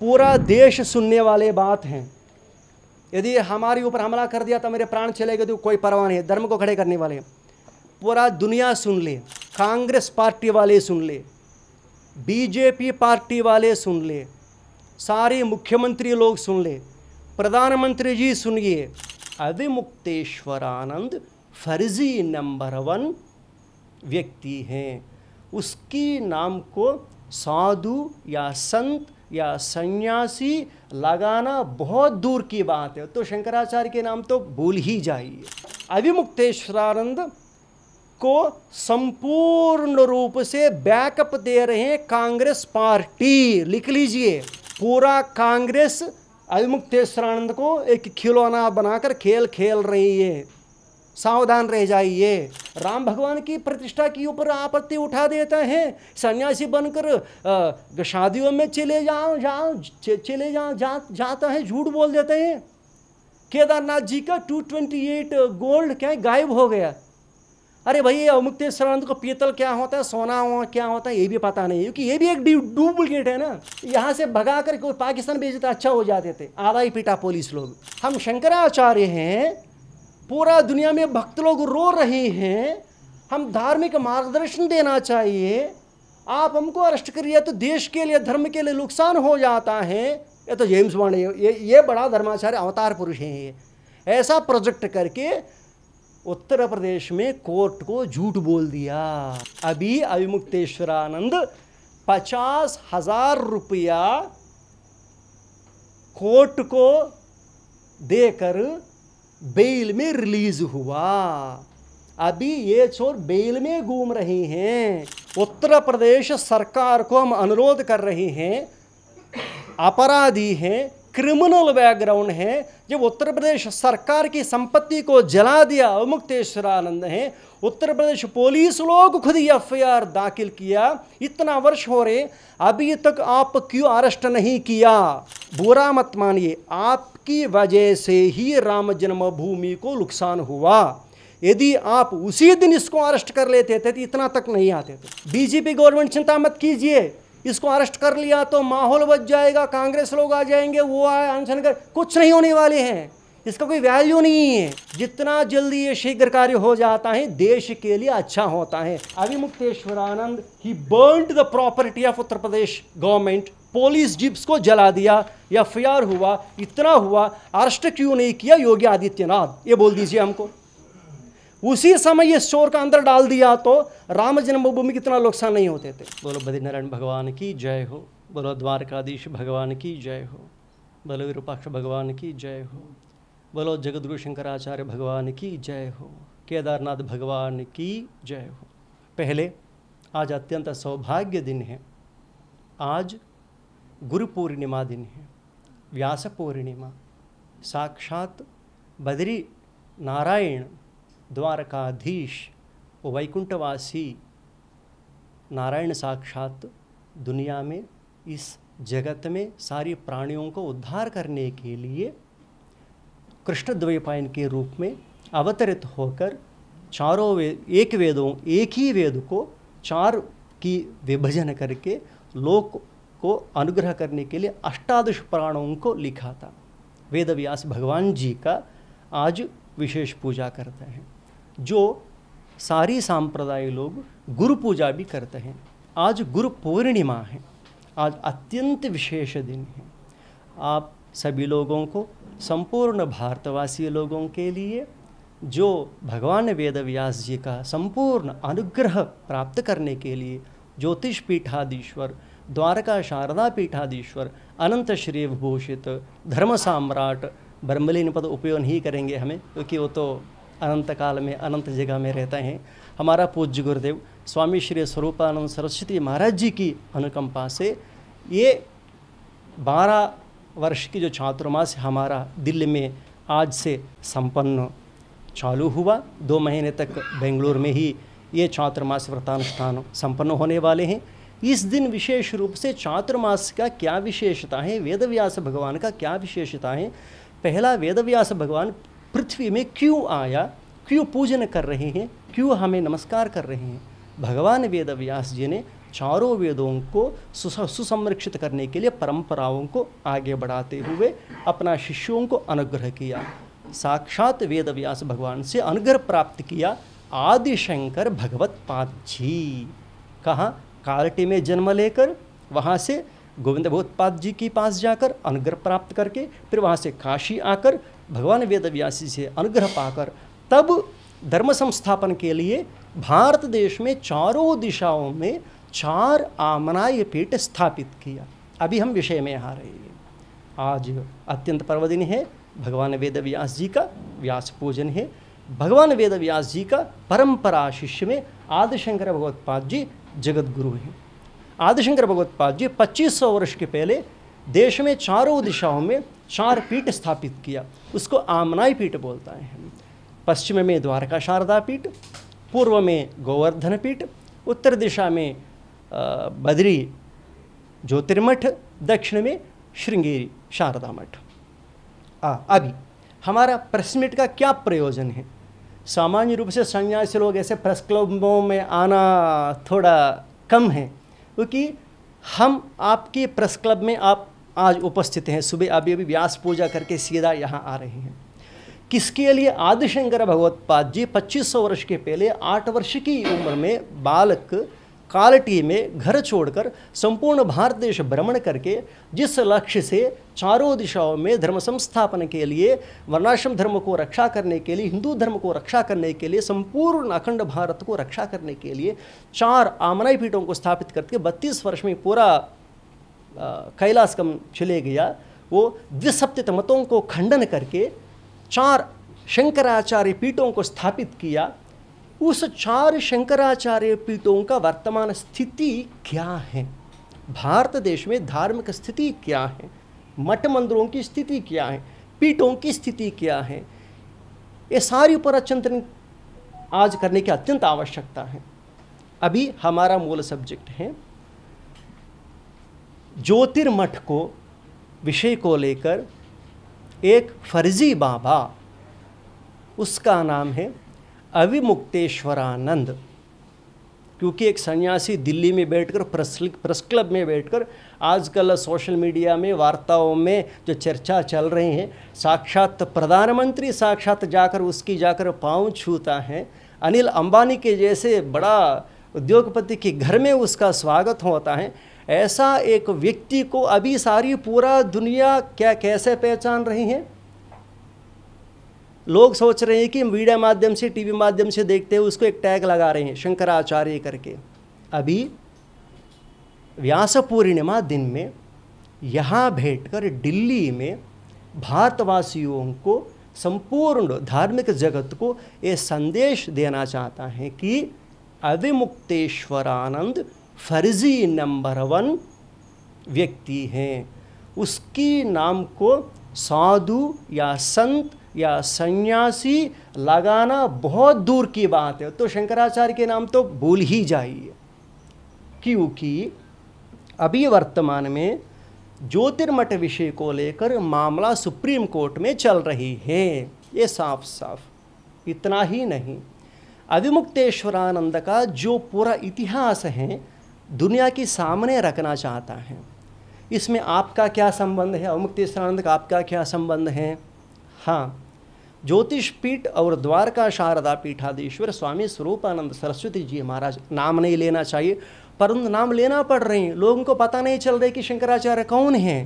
पूरा देश सुनने वाले बात हैं यदि हमारे ऊपर हमला कर दिया तो मेरे प्राण चले गए तो कोई परवाह नहीं धर्म को खड़े करने वाले पूरा दुनिया सुन ले कांग्रेस पार्टी वाले सुन ले बीजेपी पार्टी वाले सुन ले सारे मुख्यमंत्री लोग सुन ले प्रधानमंत्री जी सुनिए अभिमुक्तेश्वरानंद फर्जी नंबर वन व्यक्ति हैं उसकी नाम को साधु या संत या सन्यासी लगाना बहुत दूर की बात है तो शंकराचार्य के नाम तो भूल ही जाइए अभिमुक्तेश्वरानंद को संपूर्ण रूप से बैकअप दे रहे हैं कांग्रेस पार्टी लिख लीजिए पूरा कांग्रेस अभिमुक्तेश्वरानंद को एक खिलौना बनाकर खेल खेल रही है सावधान रह जाइए राम भगवान की प्रतिष्ठा के ऊपर आपत्ति उठा देते हैं सन्यासी बनकर शादियों में चले जाओ जाओ चले जाओ जा, जाता है झूठ बोल देते हैं केदारनाथ जी का 228 गोल्ड क्या है गायब हो गया अरे भाई मुक्तेश्वरानंद को पीतल क्या होता है सोना क्या होता है ये भी पता नहीं क्योंकि ये भी एक डुप्लीकेट है ना यहाँ से भगा कर पाकिस्तान भेजता अच्छा हो जाते थे आधा ही पीटा पुलिस लोग हम शंकराचार्य हैं पूरा दुनिया में भक्त लोग रो रहे हैं हम धार्मिक मार्गदर्शन देना चाहिए आप हमको अरेस्ट करिए तो देश के लिए धर्म के लिए नुकसान हो जाता है ये तो जेम्स बॉन्ड ये ये बड़ा धर्माचार्य अवतार पुरुष है ये ऐसा प्रोजेक्ट करके उत्तर प्रदेश में कोर्ट को झूठ बोल दिया अभी अभिमुक्तेश्वरानंद पचास हजार रुपया कोर्ट को देकर बेल में रिलीज हुआ अभी ये चोर बेल में घूम रहे हैं उत्तर प्रदेश सरकार को हम अनुरोध कर रहे हैं अपराधी हैं क्रिमिनल बैकग्राउंड है जब उत्तर प्रदेश सरकार की संपत्ति को जला दिया आनंद है उत्तर प्रदेश पुलिस लोग खुद एफ दाखिल किया इतना वर्ष हो रहे अभी तक आप क्यों अरेस्ट नहीं किया बुरा मत मानिए आप की वजह से ही राम जन्मभूमि को नुकसान हुआ यदि आप उसी दिन इसको अरेस्ट कर लेते थे तो इतना तक नहीं आते थे बीजेपी गवर्नमेंट चिंता मत कीजिए इसको अरेस्ट कर लिया तो माहौल बच जाएगा कांग्रेस लोग आ जाएंगे वो आए अनशन कर कुछ नहीं होने वाले हैं इसका कोई वैल्यू नहीं है जितना जल्दी ये शीघ्र कार्य हो जाता है देश के लिए अच्छा होता है Avimukteshwaranand he burn the property of Uttar Pradesh government police jeeps को जला दिया एफ हुआ इतना हुआ अरेस्ट क्यों नहीं किया योगी आदित्यनाथ ये बोल दीजिए हमको उसी समय ये शोर का अंदर डाल दिया तो राम जन्मभूमि कितना नुकसान नहीं होते थे बोलो बद्रीनारायण भगवान की जय हो बोलो द्वारकाधीश भगवान की जय हो बोलो विरूपाक्ष भगवान की जय हो बोलो जगदगुरु शंकराचार्य भगवान की जय हो केदारनाथ भगवान की जय हो पहले आज अत्यंत सौभाग्य दिन है आज गुरु पूर्णिमा दिन है व्यास पूर्णिमा साक्षात बद्री नारायण द्वारकाधीश वैकुंठवासी नारायण साक्षात दुनिया में इस जगत में सारी प्राणियों को उद्धार करने के लिए कृष्ण द्वैपायन के रूप में अवतरित होकर चारों वे एक वेदों एक ही वेद को चार की विभजन करके लोक को अनुग्रह करने के लिए अष्टादश प्राणों को लिखा था वेद व्यास भगवान जी का आज विशेष पूजा करते हैं जो सारी सांप्रदाय लोग गुरु पूजा भी करते हैं आज गुरु पूर्णिमा है आज अत्यंत विशेष दिन है आप सभी लोगों को संपूर्ण भारतवासी लोगों के लिए जो भगवान वेद व्यास जी का संपूर्ण अनुग्रह प्राप्त करने के लिए ज्योतिष पीठाधीश्वर द्वारका शारदा पीठाधीश्वर अनंत श्री विभूषित धर्म साम्राट ब्रह्मलीन पद उपयोग नहीं करेंगे हमें क्योंकि वो तो अनंत काल में अनंत जगह में रहते हैं हमारा पूज्य गुरुदेव स्वामी श्री स्वरूपानंद सरस्वती महाराज जी की अनुकंपा से ये बारह वर्ष की जो छात्रमास हमारा दिल्ली में आज से संपन्न चालू हुआ दो महीने तक बेंगलोर में ही ये छात्रमास व्रतानुष्ठान संपन्न होने वाले हैं इस दिन विशेष रूप से चातुर्मास का क्या विशेषता है वेदव्यास भगवान का क्या विशेषता है पहला वेदव्यास भगवान पृथ्वी में क्यों आया क्यों पूजन कर रहे हैं क्यों हमें नमस्कार कर रहे हैं भगवान वेदव्यास जी ने चारों वेदों को सुसंरक्षित करने के लिए परंपराओं को आगे बढ़ाते हुए अपना शिष्यों को अनुग्रह किया साक्षात वेदव्यास भगवान से अनुग्रह प्राप्त किया आदिशंकर भगवत पाद जी कहाँ कालटी में जन्म लेकर वहाँ से गोविंद भोधपाद जी के पास जाकर अनुग्रह प्राप्त करके फिर वहाँ से काशी आकर भगवान वेदव्यासी से अनुग्रह पाकर तब धर्म संस्थापन के लिए भारत देश में चारों दिशाओं में चार आमनाय पीठ स्थापित किया अभी हम विषय में आ रहे हैं आज अत्यंत पर्वदिन है भगवान वेद व्यास जी का व्यास पूजन है भगवान वेद व्यास जी का परंपरा शिष्य में आदिशंकर भगवत्पाद जी जगत गुरु हैं आदिशंकर भगवत्पाद जी पच्चीस सौ वर्ष के पहले देश में चारों दिशाओं में चार पीठ स्थापित किया उसको आमनाई पीठ बोलता है पश्चिम में द्वारका शारदा पीठ पूर्व में गोवर्धन पीठ उत्तर दिशा में बद्री ज्योतिर्मठ दक्षिण में श्रृंगेरी शारदा मठ अभी हमारा प्रश्न का क्या प्रयोजन है सामान्य रूप से सन्यासी लोग ऐसे प्रेस क्लबों में आना थोड़ा कम है क्योंकि हम आपके प्रेस क्लब में आप आज उपस्थित हैं सुबह अभी अभी व्यास पूजा करके सीधा यहाँ आ रहे हैं किसके लिए आदिशंकर भगवत पाद जी 2500 वर्ष के पहले आठ वर्ष की उम्र में बालक कालटी में घर छोड़कर संपूर्ण भारत देश भ्रमण करके जिस लक्ष्य से चारों दिशाओं में धर्म संस्थापन के लिए वर्णाश्रम धर्म को रक्षा करने के लिए हिंदू धर्म को रक्षा करने के लिए संपूर्ण अखंड भारत को रक्षा करने के लिए चार आमनाई पीठों को स्थापित करके बत्तीस वर्ष में पूरा कैलाश कम चले गया वो द्विसप्तित मतों को खंडन करके चार शंकराचार्य पीठों को स्थापित किया उस चार शंकराचार्य पीठों का वर्तमान स्थिति क्या है भारत देश में धार्मिक स्थिति क्या है मठ मंदिरों की स्थिति क्या है पीठों की स्थिति क्या है ये सारी चिंतन आज करने की अत्यंत आवश्यकता है अभी हमारा मूल सब्जेक्ट है ज्योतिर्मठ को विषय को लेकर एक फर्जी बाबा उसका नाम है अविमुक्तेश्वरानंद क्योंकि एक सन्यासी दिल्ली में बैठकर प्रेस प्रेस क्लब में बैठकर आजकल सोशल मीडिया में वार्ताओं में जो चर्चा चल रही है साक्षात प्रधानमंत्री साक्षात जाकर उसकी जाकर पाँव छूता है अनिल अंबानी के जैसे बड़ा उद्योगपति के घर में उसका स्वागत होता है ऐसा एक व्यक्ति को अभी सारी पूरा दुनिया क्या कैसे पहचान रही है लोग सोच रहे हैं कि मीडिया माध्यम से टीवी माध्यम से देखते हुए उसको एक टैग लगा रहे हैं शंकराचार्य करके अभी व्यास पूर्णिमा दिन में यहाँ कर दिल्ली में भारतवासियों को संपूर्ण धार्मिक जगत को ये संदेश देना चाहता है कि अविमुक्तेश्वरानंद फर्जी नंबर वन व्यक्ति हैं उसकी नाम को साधु या संत या सन्यासी लगाना बहुत दूर की बात है तो शंकराचार्य के नाम तो भूल ही जाइए क्योंकि अभी वर्तमान में ज्योतिर्मठ विषय को लेकर मामला सुप्रीम कोर्ट में चल रही है ये साफ साफ इतना ही नहीं अभिमुक्तेश्वरानंद का जो पूरा इतिहास है दुनिया के सामने रखना चाहता है इसमें आपका क्या संबंध है अभिमुक्तेश्वरानंद का आपका क्या संबंध है हाँ ज्योतिष पीठ और द्वारका शारदा पीठाधीश्वर स्वामी स्वरूपानंद सरस्वती जी महाराज नाम नहीं लेना चाहिए परंतु नाम लेना पड़ रहे हैं लोगों को पता नहीं चल रहा कि शंकराचार्य कौन हैं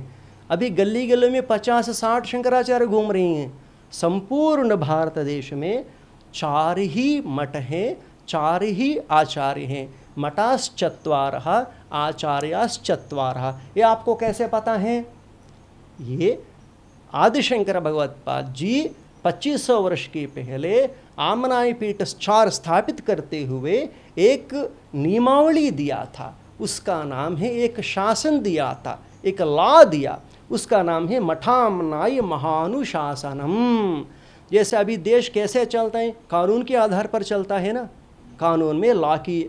अभी गली गली में पचास साठ शंकराचार्य घूम रही हैं संपूर्ण भारत देश में चार ही मठ हैं चार ही आचार्य हैं मठाश्चत्वार आचार्याश्चत्वार ये आपको कैसे पता है ये आदिशंकर भगवत पाद जी 2500 वर्ष के पहले आमनाई पीठ चार स्थापित करते हुए एक नियमावली दिया था उसका नाम है एक शासन दिया था एक लॉ दिया उसका नाम है मठामनाई महानुशासनम जैसे अभी देश कैसे चलता है कानून के आधार पर चलता है ना कानून में लॉ की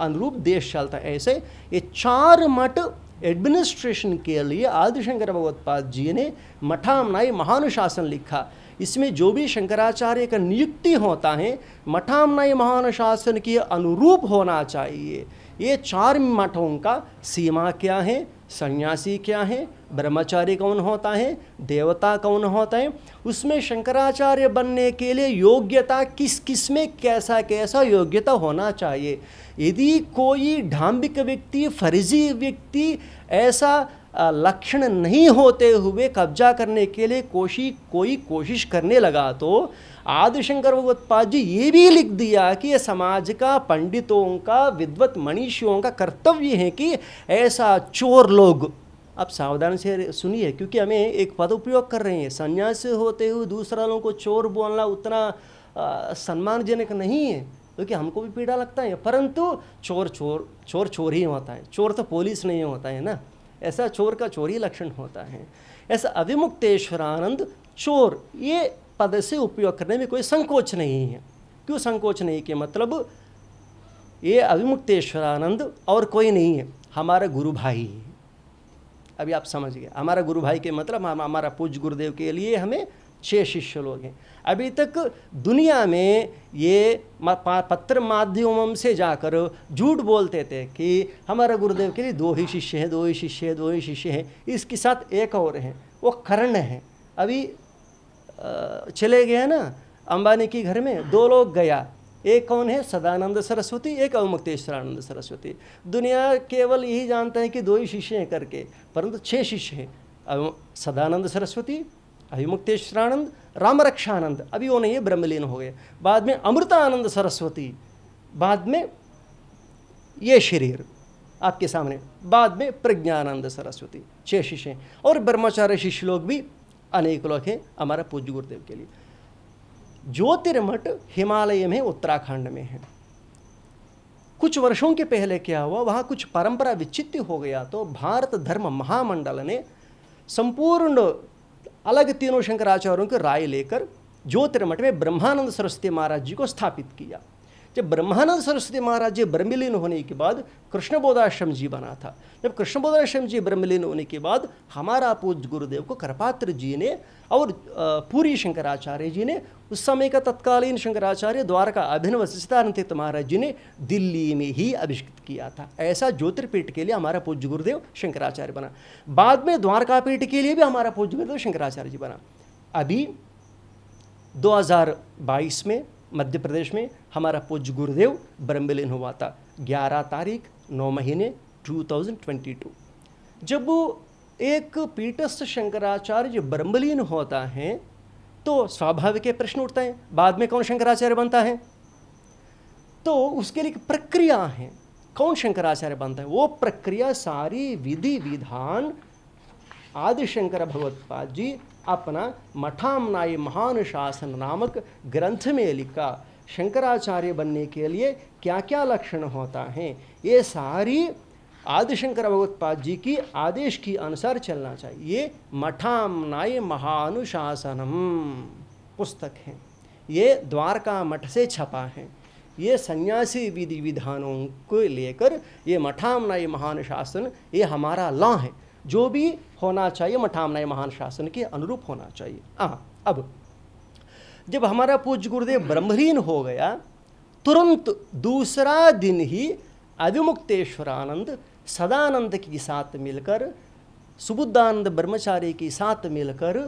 अनुरूप देश चलता है ऐसे ये चार मठ एडमिनिस्ट्रेशन के लिए आदिशंकर भगवत्पाद जी ने मठामनाई महानुशासन लिखा इसमें जो भी शंकराचार्य का नियुक्ति होता है मठामनय महान शासन के अनुरूप होना चाहिए ये चार मठों का सीमा क्या है सन्यासी क्या है ब्रह्मचारी कौन होता है देवता कौन होता है उसमें शंकराचार्य बनने के लिए योग्यता किस किस में कैसा कैसा योग्यता होना चाहिए यदि कोई ढांबिक व्यक्ति फर्जी व्यक्ति ऐसा लक्षण नहीं होते हुए कब्जा करने के लिए कोशी कोई कोशिश करने लगा तो आदिशंकर भगवत्पाद जी ये भी लिख दिया कि ये समाज का पंडितों का विद्वत मनीषियों का कर्तव्य है कि ऐसा चोर लोग आप सावधान से सुनिए क्योंकि हमें एक पद उपयोग कर रहे हैं संन्यास होते हुए दूसरा लोगों को चोर बोलना उतना सम्मानजनक नहीं है क्योंकि हमको भी पीड़ा लगता है परंतु चोर चोर चोर चोर ही होता है चोर तो पुलिस नहीं होता है ना ऐसा चोर का चोरी लक्षण होता है ऐसा अभिमुक्तेश्वरानंद चोर ये पद से उपयोग करने में कोई संकोच नहीं है क्यों संकोच नहीं के मतलब ये अभिमुक्तेश्वरानंद और कोई नहीं है हमारा गुरु भाई है अभी आप समझ गए हमारा गुरु भाई के मतलब हमारा पूज्य गुरुदेव के लिए हमें छः शिष्य लोग हैं अभी तक दुनिया में ये पत्र माध्यमों से जाकर झूठ बोलते थे कि हमारा गुरुदेव के लिए दो ही शिष्य हैं दो ही शिष्य हैं दो ही शिष्य हैं इसके साथ एक और हैं वो कर्ण हैं अभी चले गए ना अंबानी के घर में दो लोग गया एक कौन है सदानंद सरस्वती एक अवमुक्तेश्वरानंद सरस्वती दुनिया केवल यही जानता है कि दो ही शिष्य हैं करके परंतु छः शिष्य हैं सदानंद सरस्वती अभिमुक्तेश्वरानंद रामरक्षानंद अभी वो नहीं है ब्रह्मलीन हो गए बाद में अमृतानंद सरस्वती बाद में ये शरीर आपके सामने बाद में प्रज्ञानंद सरस्वती छह शिष्य और ब्रह्मचार्य शिष्य लोग भी अनेक लोग हैं हमारा पूज्य गुरुदेव के लिए ज्योतिर्मठ हिमालय में उत्तराखंड में है कुछ वर्षों के पहले क्या हुआ वहाँ कुछ परंपरा विचित्र हो गया तो भारत धर्म महामंडल ने संपूर्ण अलग तीनों शंकराचार्यों की राय लेकर ज्योतिर्मठ में ब्रह्मानंद सरस्वती महाराज जी को स्थापित किया जब ब्रह्मानंद सरस्वती महाराज जी ब्रह्मलीन होने के बाद कृष्ण बोधाश्रम जी बना था जब कृष्ण बोधाश्रम जी ब्रह्मलीन होने के बाद हमारा पूज गुरुदेव को करपात्र जी ने और पूरी शंकराचार्य जी ने उस समय का तत्कालीन शंकराचार्य द्वारका अभिनव सचिदानंद महाराज जी ने दिल्ली में ही अभिष्कृत किया था ऐसा ज्योतिर्पीठ के लिए हमारा पूज्य गुरुदेव शंकराचार्य बना बाद में द्वारका पीठ के लिए भी हमारा पूज्य गुरुदेव शंकराचार्य जी बना अभी 2022 में मध्य प्रदेश में हमारा पूज्य गुरुदेव ब्रह्मलीन हुआ था ग्यारह तारीख नौ महीने 2022 जब एक पीटस्थ शंकराचार्य ब्रह्मलीन होता है तो स्वाभाविक प्रश्न उठता है बाद में कौन शंकराचार्य बनता है तो उसके लिए प्रक्रिया है कौन शंकराचार्य बनता है वो प्रक्रिया सारी विधि विधान आदिशंकर शंकर भगवत पाद जी अपना मठामनाई महान शासन नामक ग्रंथ में लिखा शंकराचार्य बनने के लिए क्या क्या लक्षण होता है ये सारी आदिशंकर भगवत्पाद जी की आदेश के अनुसार चलना चाहिए ये मठामनाय महानुशासनम पुस्तक है ये द्वारका मठ से छपा है ये सन्यासी विधि विधानों को लेकर ये मठामनाय महानुशासन ये हमारा लॉ है जो भी होना चाहिए मठामनाई महान शासन के अनुरूप होना चाहिए हाँ अब जब हमारा पूज्य गुरुदेव ब्रह्महीन हो गया तुरंत दूसरा दिन ही अभिमुक्तेश्वरानंद सदानंद के साथ मिलकर सुबुद्धानंद ब्रह्मचारी के साथ मिलकर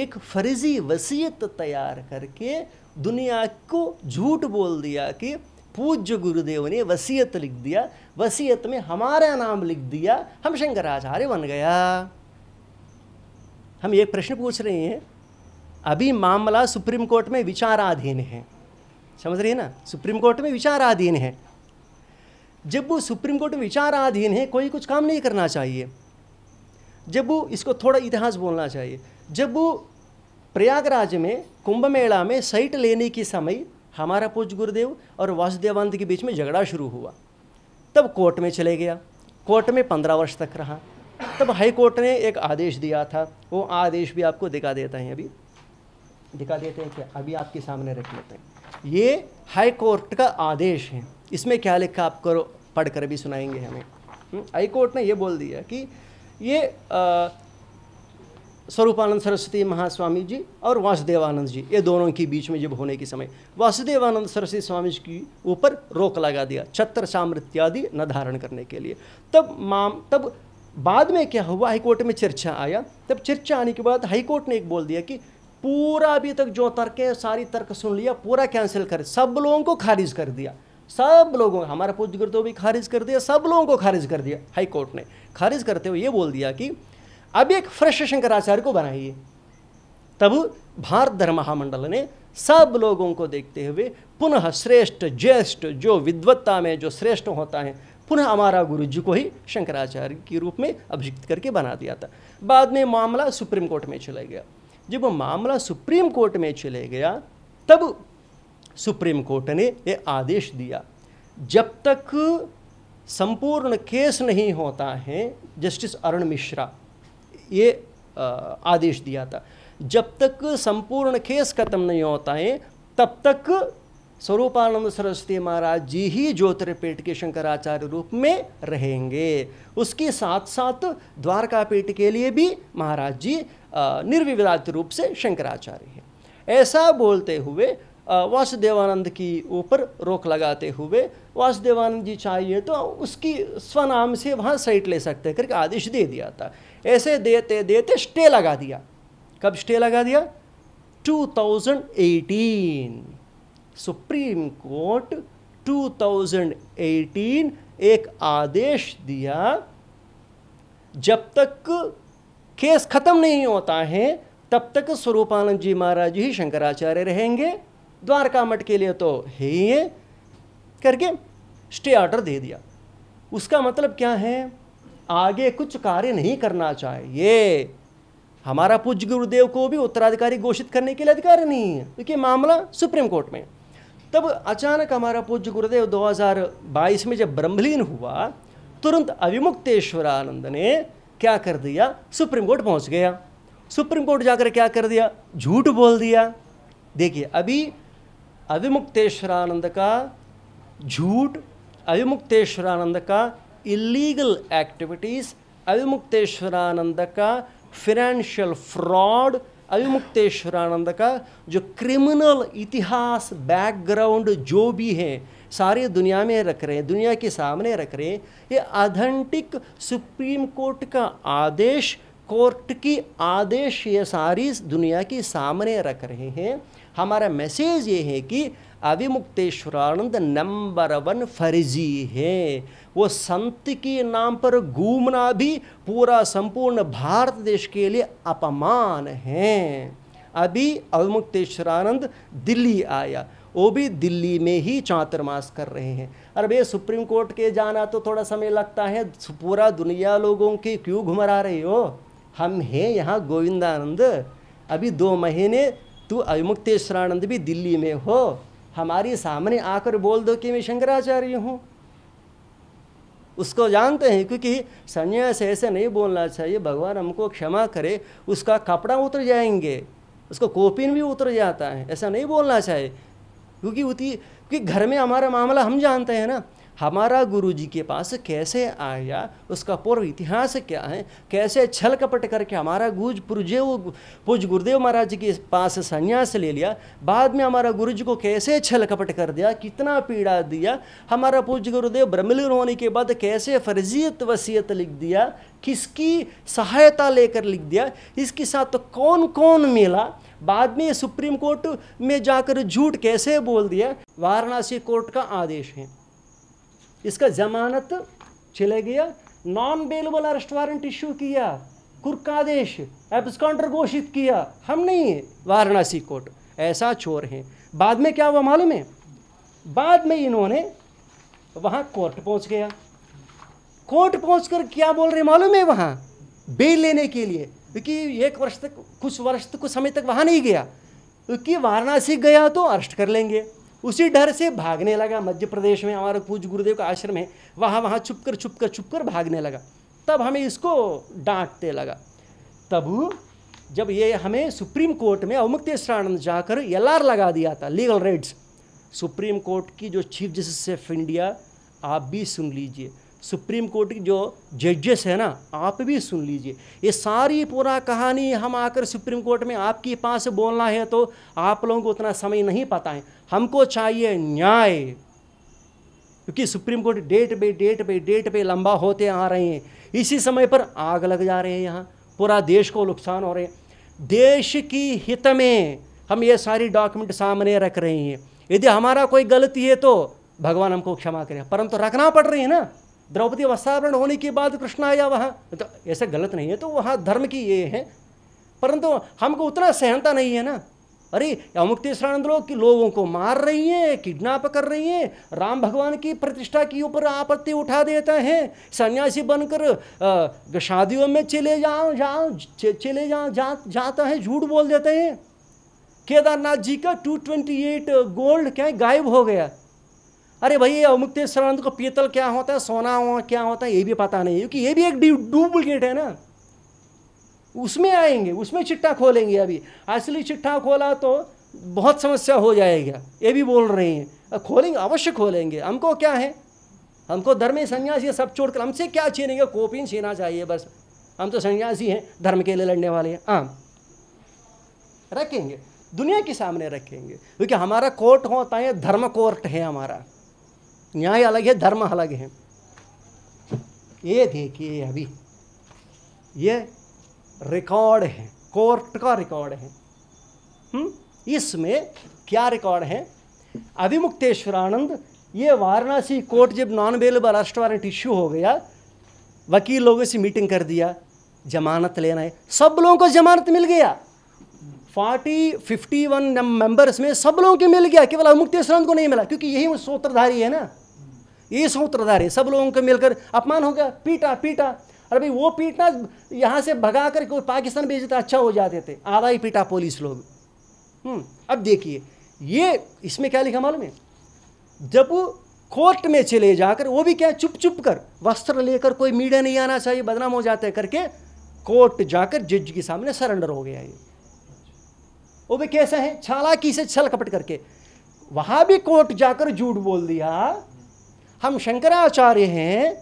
एक फर्जी वसीयत तैयार करके दुनिया को झूठ बोल दिया कि पूज्य गुरुदेव ने वसीयत लिख दिया वसीयत में हमारा नाम लिख दिया हम शंकराचार्य बन गया हम ये प्रश्न पूछ रहे हैं अभी मामला सुप्रीम कोर्ट में विचाराधीन है समझ रही है ना सुप्रीम कोर्ट में विचाराधीन है जब वो सुप्रीम कोर्ट में विचाराधीन है कोई कुछ काम नहीं करना चाहिए जब वो इसको थोड़ा इतिहास बोलना चाहिए जब वो प्रयागराज में कुंभ मेला में साइट लेने के समय हमारा पूज गुरुदेव और वासुदेवानंद के बीच में झगड़ा शुरू हुआ तब कोर्ट में चले गया कोर्ट में पंद्रह वर्ष तक रहा तब हाई कोर्ट ने एक आदेश दिया था वो आदेश भी आपको दिखा देता है अभी दिखा देते हैं क्या अभी आपके सामने रख लेते हैं ये हाई कोर्ट का आदेश है इसमें क्या लिखा आपको पढ़कर भी सुनाएंगे हमें हम्म, हाई कोर्ट ने ये बोल दिया कि ये स्वरूपानंद सरस्वती महास्वामी जी और वासुदेवानंद जी ये दोनों के बीच में जब होने के समय वासुदेवानंद सरस्वती स्वामी जी की ऊपर रोक लगा दिया छत्र सामृत्यादि न धारण करने के लिए तब माम तब बाद में क्या हुआ हाईकोर्ट में चर्चा आया तब चर्चा आने के बाद हाईकोर्ट ने एक बोल दिया कि पूरा अभी तक जो तर्क है सारी तर्क सुन लिया पूरा कैंसिल कर सब लोगों को खारिज कर दिया सब लोगों हमारा पुष्टगिर तो भी खारिज कर दिया सब लोगों को खारिज कर दिया हाईकोर्ट ने खारिज करते हुए ये बोल दिया कि अब एक फ्रेश शंकराचार्य को बनाइए तब भारत धर्म महामंडल ने सब लोगों को देखते हुए पुनः श्रेष्ठ ज्येष्ठ जो विद्वत्ता में जो श्रेष्ठ होता है पुनः हमारा गुरु जी को ही शंकराचार्य के रूप में अभिषिक्त करके बना दिया था बाद में मामला सुप्रीम कोर्ट में चला गया जब मामला सुप्रीम कोर्ट में चले गया तब सुप्रीम कोर्ट ने ये आदेश दिया जब तक संपूर्ण केस नहीं होता है जस्टिस अरुण मिश्रा ये आदेश दिया था जब तक संपूर्ण केस खत्म नहीं होता है तब तक स्वरूपानंद सरस्वती महाराज जी ही ज्योतिर्पीठ के शंकराचार्य रूप में रहेंगे उसके साथ साथ द्वारकापीठ के लिए भी महाराज जी निर्विवाद रूप से शंकराचार्य हैं ऐसा बोलते हुए वासुदेवानंद की ऊपर रोक लगाते हुए वासुदेवानंद जी चाहिए तो उसकी स्वनाम से वहाँ साइट ले सकते करके आदेश दे दिया था ऐसे देते देते स्टे लगा दिया कब स्टे लगा दिया टू सुप्रीम कोर्ट 2018 एक आदेश दिया जब तक केस खत्म नहीं होता है तब तक स्वरूपानंद जी महाराज ही शंकराचार्य रहेंगे द्वारका मठ के लिए तो है ही है करके स्टे ऑर्डर दे दिया उसका मतलब क्या है आगे कुछ कार्य नहीं करना चाहिए हमारा पूज्य गुरुदेव को भी उत्तराधिकारी घोषित करने के लिए अधिकार नहीं है क्योंकि मामला सुप्रीम कोर्ट में है तब अचानक हमारा पूज्य गुरुदेव 2022 में जब ब्रह्मलीन हुआ तुरंत अविमुक्तेश्वरानंद ने क्या कर दिया सुप्रीम कोर्ट पहुंच गया सुप्रीम कोर्ट जाकर क्या कर दिया झूठ बोल दिया देखिए अभी अविमुक्तेश्वरानंद का झूठ अविमुक्तेश्वरानंद का इलीगल एक्टिविटीज़ अविमुक्तेश्वरानंद का फिनेंशियल फ्रॉड अभिमुक्तेश्वरानंद का जो क्रिमिनल इतिहास बैकग्राउंड जो भी है सारे दुनिया में रख रहे हैं दुनिया के सामने रख रहे हैं ये अथेंटिक सुप्रीम कोर्ट का आदेश कोर्ट की आदेश ये सारी दुनिया के सामने रख रहे हैं हमारा मैसेज ये है कि अभिमुक्तेश्वरानंद नंबर वन फर्जी है वो संत के नाम पर घूमना भी पूरा संपूर्ण भारत देश के लिए अपमान है अभी अवमुक्तेश्वरानंद दिल्ली आया वो भी दिल्ली में ही चातुर्मास कर रहे हैं अरे भैया सुप्रीम कोर्ट के जाना तो थोड़ा समय लगता है पूरा दुनिया लोगों के क्यों घुमरा रहे हो हम हैं यहाँ गोविंदानंद अभी दो महीने तू अविमुक्तेश्वरानंद भी दिल्ली में हो हमारे सामने आकर बोल दो कि मैं शंकराचार्य हूँ उसको जानते हैं क्योंकि संन्यास ऐसे नहीं बोलना चाहिए भगवान हमको क्षमा करे उसका कपड़ा उतर जाएंगे उसको कोपिन भी उतर जाता है ऐसा नहीं बोलना चाहिए क्योंकि उतनी क्योंकि घर में हमारा मामला हम जानते हैं ना हमारा गुरु जी के पास कैसे आया उसका पूर्व इतिहास क्या है कैसे छल कपट करके हमारा गुज वो पूज गुरुदेव महाराज जी के पास संन्यास ले लिया बाद में हमारा गुरु जी को कैसे छल कपट कर दिया कितना पीड़ा दिया हमारा पूज गुरुदेव ब्रह्मलीन होने के बाद कैसे फर्जियत वसीयत लिख दिया किसकी सहायता लेकर लिख दिया इसके साथ तो कौन कौन मिला बाद में सुप्रीम कोर्ट में जाकर झूठ कैसे बोल दिया वाराणसी कोर्ट का आदेश है इसका ज़मानत चले गया non bailable arrest warrant issue किया कुर्कादेश एब्सकाउंटर घोषित किया हम नहीं है वाराणसी कोर्ट ऐसा चोर है बाद में क्या हुआ मालूम है बाद में इन्होंने वहाँ कोर्ट पहुँच गया कोर्ट पहुँच कर क्या बोल रहे मालूम है वहाँ बेल लेने के लिए क्योंकि एक वर्ष तक कुछ वर्ष तक कुछ समय तक वहाँ नहीं गया क्योंकि वाराणसी गया तो अरेस्ट कर लेंगे उसी डर से भागने लगा मध्य प्रदेश में हमारे पूज गुरुदेव का आश्रम है वहाँ वहाँ छुप छुप कर कर छुप कर भागने लगा तब हमें इसको डांटते लगा तब जब ये हमें सुप्रीम कोर्ट में अवमुक्तेश्वरानंद जाकर एल लगा दिया था लीगल राइट्स सुप्रीम कोर्ट की जो चीफ जस्टिस ऑफ इंडिया आप भी सुन लीजिए सुप्रीम कोर्ट के जो जजेस है ना आप भी सुन लीजिए ये सारी पूरा कहानी हम आकर सुप्रीम कोर्ट में आपके पास बोलना है तो आप लोगों को उतना समय नहीं पता है हमको चाहिए न्याय क्योंकि सुप्रीम कोर्ट डेट पे डेट पे डेट पे लंबा होते आ रहे हैं इसी समय पर आग लग जा रहे हैं यहाँ पूरा देश को नुकसान हो रहे हैं देश की हित में हम ये सारी डॉक्यूमेंट सामने रख रहे हैं यदि हमारा कोई गलती है तो भगवान हमको क्षमा करें परंतु रखना पड़ रही है ना द्रौपदी वस्त्रावरण होने के बाद कृष्ण आया वहाँ तो ऐसा गलत नहीं है तो वहाँ धर्म की ये है परंतु हमको उतना सहनता नहीं है ना अरे अमुक्ति तीसरानंद लोग कि लोगों को मार रही हैं किडनैप कर रही हैं राम भगवान की प्रतिष्ठा के ऊपर आपत्ति उठा देता है सन्यासी बनकर शादियों में चले जाओ जाओ चले जाओ जा, जाता है झूठ बोल देते हैं केदारनाथ जी का 228 गोल्ड क्या गायब हो गया अरे भाई अमुक्तेश्वरानंद को पीतल क्या होता है सोना क्या होता है ये भी पता नहीं क्योंकि ये भी एक डुप्लीकेट है ना उसमें आएंगे उसमें चिट्ठा खोलेंगे अभी असली चिट्ठा खोला तो बहुत समस्या हो जाएगा ये भी बोल रहे हैं खोलेंगे अवश्य खोलेंगे हमको क्या है हमको धर्म संन्यास ये सब छोड़कर हमसे क्या छीनेंगे कोपिन छीना चाहिए बस हम तो सन्यासी हैं धर्म के लिए लड़ने वाले हैं आम हाँ। रखेंगे दुनिया के सामने रखेंगे क्योंकि हमारा कोर्ट होता है धर्म कोर्ट है हमारा न्याय अलग है धर्म अलग है ये देखिए अभी ये रिकॉर्ड है कोर्ट का रिकॉर्ड है हम्म, इसमें क्या रिकॉर्ड है अभिमुक्तेश्वरानंद ये वाराणसी कोर्ट जब non available arrest warrant issue हो गया वकील लोगों से मीटिंग कर दिया जमानत लेना है सब लोगों को जमानत मिल गया फोर्टी फिफ्टी वन मेंबर्स में सब लोगों के मिल गया केवल अभिमुक्तेश्वरानंद को नहीं मिला क्योंकि यही सूत्रधारी है ना ये सूत्रधार है सब लोगों को मिलकर अपमान हो गया पीटा पीटा अरे भाई वो पीटना यहाँ से भगा कर कोई पाकिस्तान देता अच्छा हो जाते थे आधा ही पीटा पुलिस लोग हम्म, अब देखिए ये इसमें क्या लिखा मालूम है जब कोर्ट में चले जाकर वो भी क्या चुप चुप कर वस्त्र लेकर कोई मीडिया नहीं आना चाहिए बदनाम हो जाते करके कोर्ट जाकर जज के सामने सरेंडर हो गया ये वो भी कैसा है छालाकी से छल कपट करके वहां भी कोर्ट जाकर झूठ बोल दिया हम शंकराचार्य हैं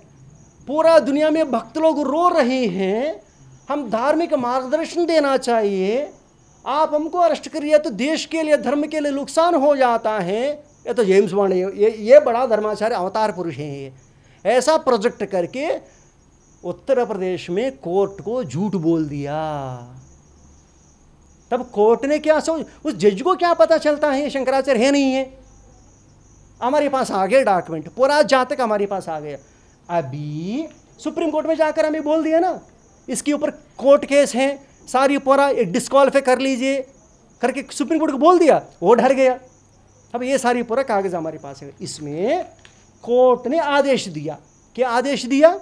पूरा दुनिया में भक्त लोग रो रहे हैं हम धार्मिक मार्गदर्शन देना चाहिए आप हमको अरेस्ट करिए तो देश के लिए धर्म के लिए नुकसान हो जाता है ये तो जेम्स वाण ये ये बड़ा धर्माचार्य अवतार पुरुष हैं ये ऐसा प्रोजेक्ट करके उत्तर प्रदेश में कोर्ट को झूठ बोल दिया तब कोर्ट ने क्या सोच उस जज को क्या पता चलता है ये शंकराचार्य है नहीं है हमारे पास आ गया डॉक्यूमेंट पूरा जातक हमारे पास आ गया अभी सुप्रीम कोर्ट में जाकर हमें बोल दिया ना इसके ऊपर कोर्ट केस हैं सारी पूरा डिस्कालीफाई कर लीजिए करके सुप्रीम कोर्ट को बोल दिया वो डर गया अब ये सारी पूरा कागज हमारे पास है इसमें कोर्ट ने आदेश दिया क्या आदेश दिया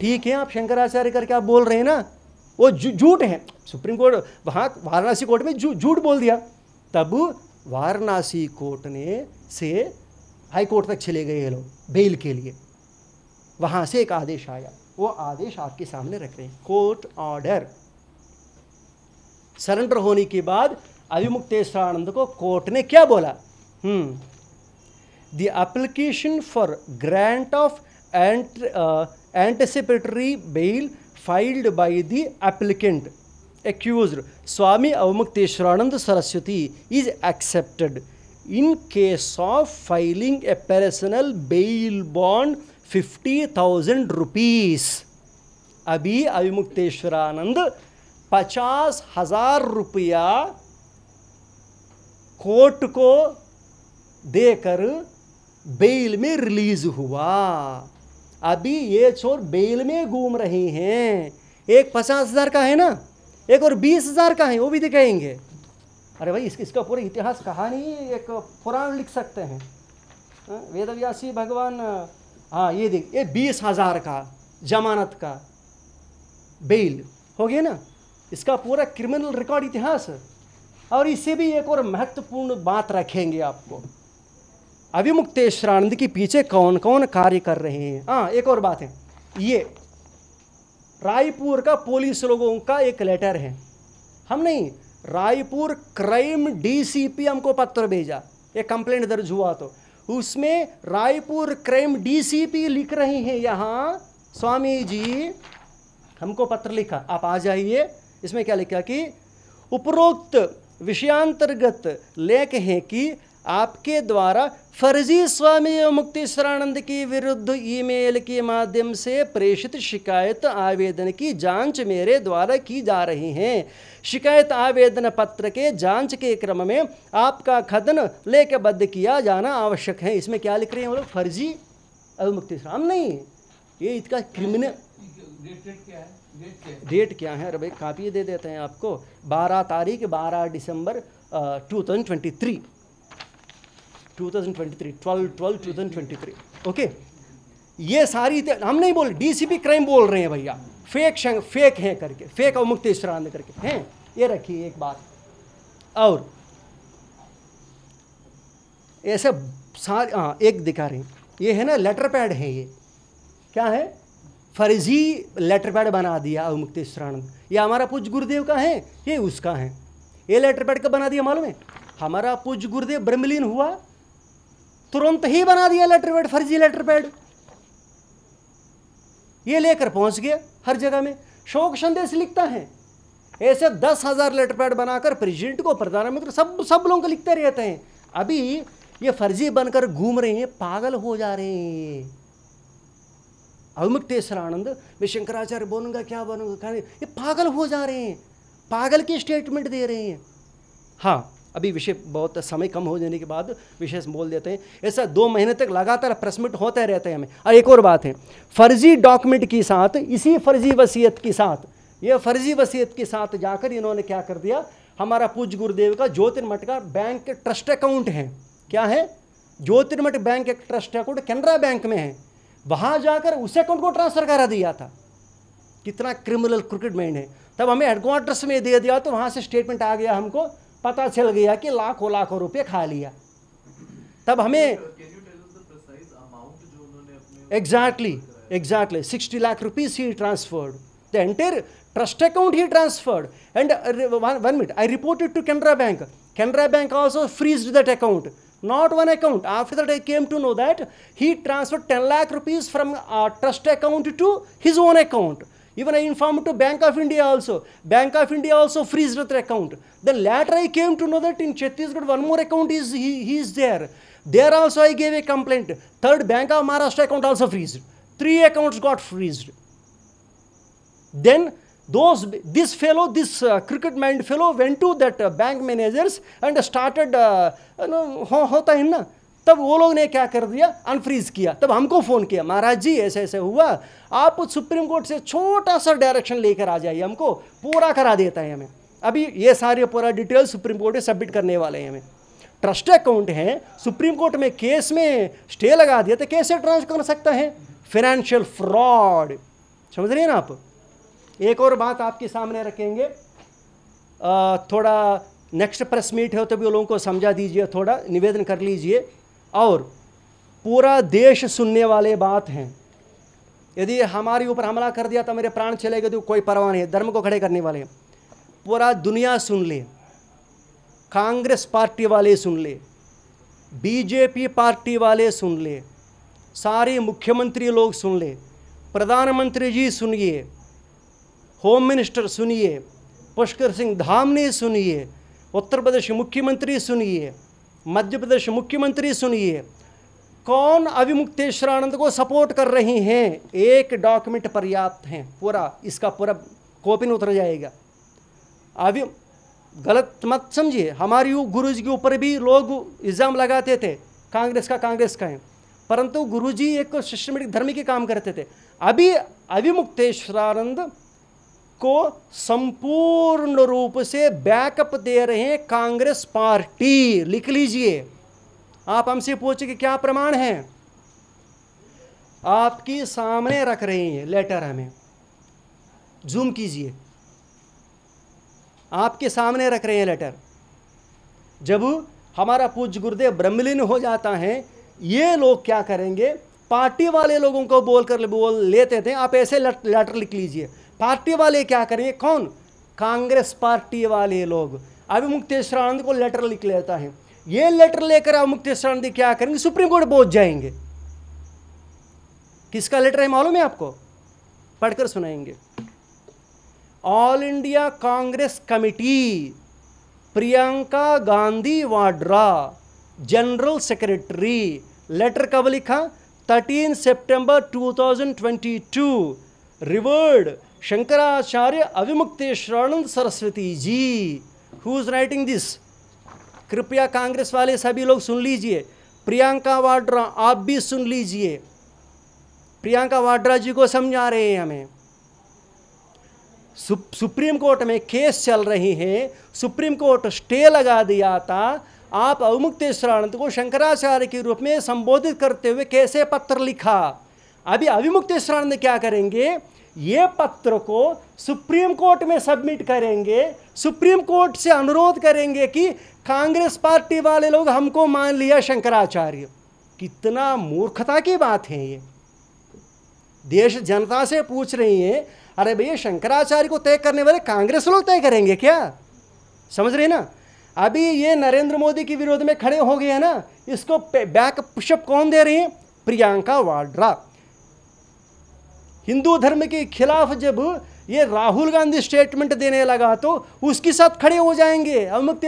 ठीक है आप शंकराचार्य करके आप बोल रहे हैं ना वो झूठ है सुप्रीम कोर्ट वहाँ वाराणसी कोर्ट में झूठ बोल दिया तब वाराणसी कोर्ट ने से हाई कोर्ट तक चले गए ये लोग बेल के लिए वहाँ से एक आदेश आया वो आदेश आपके सामने रख रहे हैं कोर्ट ऑर्डर सरेंडर होने के बाद अभिमुक्तेश्वरानंद को कोर्ट ने क्या बोला the application for grant of ant anticipatory bail filed by the applicant accused Swami avamukteshwaranand Saraswati is accepted in case of filing a personal bail bond 50,000 rupees. abhi avamukteshwaranand 50000 हजार रुपया court को देकर bell में release हुआ अभी ये चोर bell में घूम रहे हैं एक पचास हजार का है ना एक और बीस हज़ार का है वो भी दिखाएंगे अरे भाई इसका इसका पूरा इतिहास कहानी एक पुराण लिख सकते हैं हाँ, वेदव्यासी भगवान हाँ ये देख ये बीस हज़ार का जमानत का बेल हो गया ना इसका पूरा क्रिमिनल रिकॉर्ड इतिहास और इसे भी एक और महत्वपूर्ण बात रखेंगे आपको अभिमुक्तेश्वरानंद के पीछे कौन कौन कार्य कर रहे हैं हाँ एक और बात है ये रायपुर का पुलिस लोगों का एक लेटर है हम नहीं रायपुर क्राइम डीसीपी हमको पत्र भेजा ये कंप्लेंट दर्ज हुआ तो उसमें रायपुर क्राइम डीसीपी लिख रहे हैं यहाँ स्वामी जी हमको पत्र लिखा आप आ जाइए इसमें क्या लिखा कि उपरोक्त विषयांतर्गत लेख है कि आपके द्वारा फर्जी स्वामी मुक्ति शरानंद की विरुद्ध ईमेल के माध्यम से प्रेषित शिकायत आवेदन की जांच मेरे द्वारा की जा रही है शिकायत आवेदन पत्र के जांच के क्रम में आपका खदन लेखबद्ध किया जाना आवश्यक है इसमें क्या लिख रहे हैं लोग फर्जी अभिमुक्ति शराम नहीं ये इसका क्रिमिनल डेट क्या है अरे भाई कापी दे देते हैं आपको 12 तारीख 12 दिसंबर टू थाउजेंड थ्री 2023 12 12 ओके ये सारी हम नहीं बोल डीसीपी क्राइम बोल रहे हैं भैया फेक शंग, फेक हैं करके फेक और मुक्तेश्वरानंद करके हैं ये रखिए एक बात और ऐसे सारे हाँ एक दिखा हैं ये है ना लेटर पैड है ये क्या है फर्जी लेटर पैड बना दिया और मुक्तेश्वरानंद ये हमारा पूज गुरुदेव का है ये उसका है ये लेटर पैड का बना दिया मालूम है हमारा पूज गुरुदेव ब्रह्मलीन हुआ तुरंत ही बना दिया लेटर पैड फर्जी लेटर पैड ये लेकर पहुंच गया हर जगह में शोक संदेश लिखता है ऐसे दस हजार लेटर पैड बनाकर प्रेसिडेंट को प्रधानमंत्री सब सब लोगों को लिखते रहते हैं अभी ये फर्जी बनकर घूम रहे हैं पागल हो जा रहे हैं अविमुक्तेश्वर आनंद मैं शंकराचार्य बोलूंगा क्या बनूंगा ये पागल हो जा रहे हैं पागल की स्टेटमेंट दे रहे हैं हाँ अभी विषय बहुत समय कम हो जाने के बाद विशेष बोल देते हैं ऐसा दो महीने तक लगातार प्रसमिट होते रहते हैं हमें और एक और बात है फर्जी डॉक्यूमेंट के साथ इसी फर्जी वसीयत के साथ ये फर्जी वसीयत के साथ जाकर इन्होंने क्या कर दिया हमारा पूज गुरुदेव का ज्योतिर्मठ का बैंक के ट्रस्ट अकाउंट है क्या है ज्योतिर्मठ बैंक एक ट्रस्ट अकाउंट कैनरा बैंक में है वहां जाकर उस अकाउंट को ट्रांसफ़र करा दिया था कितना क्रिमिनल क्रिकेट माइंड है तब हमें हेडक्वार्टर्स में दे दिया तो वहां से स्टेटमेंट आ गया हमको पता चल गया कि लाखों लाखों रुपए खा लिया तब हमें exactly exactly sixty lakh rupees he transferred the entire trust account he transferred and one minute I reported to Canara bank Canara bank also freeze that account not one account after that I came to know that he transferred ten lakh rupees from trust account to his own account Even I informed to Bank of India also. Bank of India also freeze their account. Then later I came to know that in Chhattisgarh one more account is he, he is there. There also I gave a complaint. Third Bank of Maharashtra account also freezed. Three accounts got freezed. Then those this fellow, this uh, cricket mind fellow went to that uh, bank managers and started, uh, you know, तब वो लोग ने क्या कर दिया unfreeze किया तब हमको फ़ोन किया महाराज जी ऐसे ऐसे हुआ आप सुप्रीम कोर्ट से छोटा सा डायरेक्शन लेकर आ जाइए हमको पूरा करा देता है हमें अभी ये सारे पूरा डिटेल सुप्रीम कोर्ट में सबमिट करने वाले हैं हमें ट्रस्ट अकाउंट है सुप्रीम कोर्ट में केस में स्टे लगा दिया तो कैसे ट्रांसफर कर सकता है फिनेंशियल फ्रॉड समझ रहे हैं ना आप एक और बात आपके सामने रखेंगे आ, थोड़ा नेक्स्ट प्रेस मीट है तो भी लोगों को समझा दीजिए थोड़ा निवेदन कर लीजिए और पूरा देश सुनने वाले बात हैं यदि हमारे ऊपर हमला कर दिया तो मेरे प्राण चले गए तो कोई परवाह नहीं धर्म को खड़े करने वाले पूरा दुनिया सुन ले कांग्रेस पार्टी वाले सुन ले बीजेपी पार्टी वाले सुन ले सारे मुख्यमंत्री लोग सुन ले प्रधानमंत्री जी सुनिए होम मिनिस्टर सुनिए पुष्कर सिंह धाम ने सुनिए उत्तर प्रदेश मुख्यमंत्री सुनिए मध्य प्रदेश मुख्यमंत्री सुनिए कौन अभिमुक्तेश्वरानंद को सपोर्ट कर रही हैं एक डॉक्यूमेंट पर्याप्त हैं पूरा इसका पूरा कॉपिन उतर जाएगा अभी गलत मत समझिए हमारी गुरु जी के ऊपर भी लोग इल्ज़ाम लगाते थे कांग्रेस का कांग्रेस का है परंतु गुरुजी एक सिस्टमेटिक धर्म के काम करते थे अभी अभिमुक्तेश्वरानंद को संपूर्ण रूप से बैकअप दे रहे हैं कांग्रेस पार्टी लिख लीजिए आप हमसे पूछे कि क्या प्रमाण है आपकी सामने रख रहे हैं लेटर हमें जूम कीजिए आपके सामने रख रहे हैं लेटर जब हमारा पूज गुरुदेव ब्रह्मलीन हो जाता है ये लोग क्या करेंगे पार्टी वाले लोगों को बोल कर बोल लेते थे आप ऐसे लेटर लिख लीजिए पार्टी वाले क्या करेंगे कौन कांग्रेस पार्टी वाले लोग अभी आनंद को लेटर लिख लेता है ये लेटर लेकर अब आनंद क्या करेंगे सुप्रीम कोर्ट पहुंच जाएंगे किसका लेटर है मालूम है आपको पढ़कर सुनाएंगे all India Congress committee Priyanka Gandhi Vadra general secretary letter कब लिखा 13 सितंबर 2022 revered Shankaracharya Avimukteshwaranand Saraswati ji who is writing this कृपया कांग्रेस वाले सभी लोग सुन लीजिए प्रियंका वाड्रा आप भी सुन लीजिए प्रियंका वाड्रा जी को समझा रहे हैं हमें सु, सुप्रीम कोर्ट में केस चल रही है सुप्रीम कोर्ट स्टे लगा दिया था आप आनंद को शंकराचार्य के रूप में संबोधित करते हुए कैसे पत्र लिखा अभी आनंद क्या करेंगे ये पत्र को सुप्रीम कोर्ट में सबमिट करेंगे सुप्रीम कोर्ट से अनुरोध करेंगे कि कांग्रेस पार्टी वाले लोग हमको मान लिया शंकराचार्य कितना मूर्खता की बात है ये देश जनता से पूछ रही है अरे भैया शंकराचार्य को तय करने वाले कांग्रेस लोग तय करेंगे क्या समझ रहे ना अभी ये नरेंद्र मोदी के विरोध में खड़े हो गए हैं ना इसको बैक पुशअप कौन दे रही है प्रियंका वाड्रा हिंदू धर्म के खिलाफ जब ये राहुल गांधी स्टेटमेंट देने लगा तो उसके साथ खड़े हो जाएंगे अमुक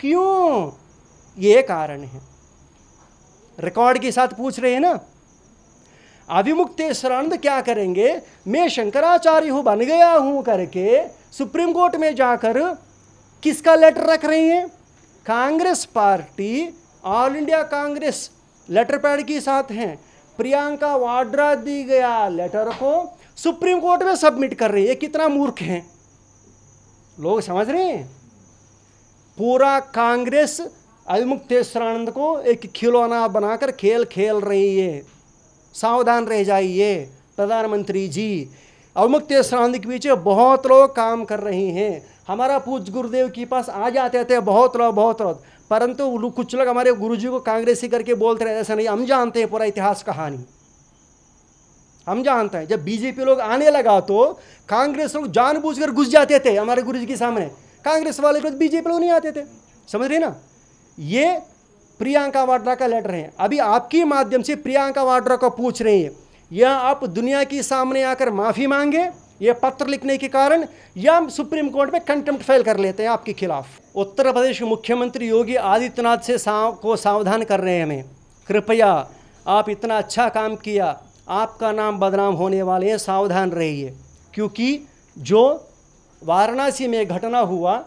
क्यों ये कारण है रिकॉर्ड के साथ पूछ रहे हैं ना अभिमुक्तेश्वरानंद क्या करेंगे मैं शंकराचार्य हूं बन गया हूं करके सुप्रीम कोर्ट में जाकर किसका लेटर रख रहे हैं Congress party all India Congress letter pad के साथ हैं प्रियंका वाड्रा दी गया लेटर को सुप्रीम कोर्ट में सबमिट कर रही है कितना मूर्ख है लोग समझ रहे हैं पूरा कांग्रेस अभिमुक्तेश्वरानंद को एक खिलौना बनाकर खेल खेल रही है सावधान रह जाइए प्रधानमंत्री जी अविमुक्तेश्वरानंद के पीछे बहुत लोग काम कर रहे हैं हमारा पूज गुरुदेव के पास आ जाते थे बहुत लोग बहुत लोग परंतु कुछ लोग हमारे गुरुजी को कांग्रेसी करके बोलते रहे ऐसा नहीं हम जानते हैं पूरा इतिहास कहानी हम जानते हैं जब बीजेपी लोग आने लगा तो कांग्रेस लोग जानबूझ घुस जाते थे हमारे गुरु जी के सामने कांग्रेस वाले को बीजेपी लोग नहीं आते थे समझ रहे ना ये प्रियंका वाड्रा का लेटर है अभी आपके माध्यम से प्रियंका वाड्रा को पूछ रहे हैं यह आप दुनिया के सामने आकर माफ़ी मांगे ये पत्र लिखने के कारण या सुप्रीम कोर्ट में कंटेम्प्ट फाइल कर लेते हैं आपके खिलाफ उत्तर प्रदेश मुख्यमंत्री योगी आदित्यनाथ से साव, को सावधान कर रहे हैं हमें कृपया आप इतना अच्छा काम किया आपका नाम बदनाम होने वाले हैं सावधान रहिए क्योंकि जो वाराणसी में घटना हुआ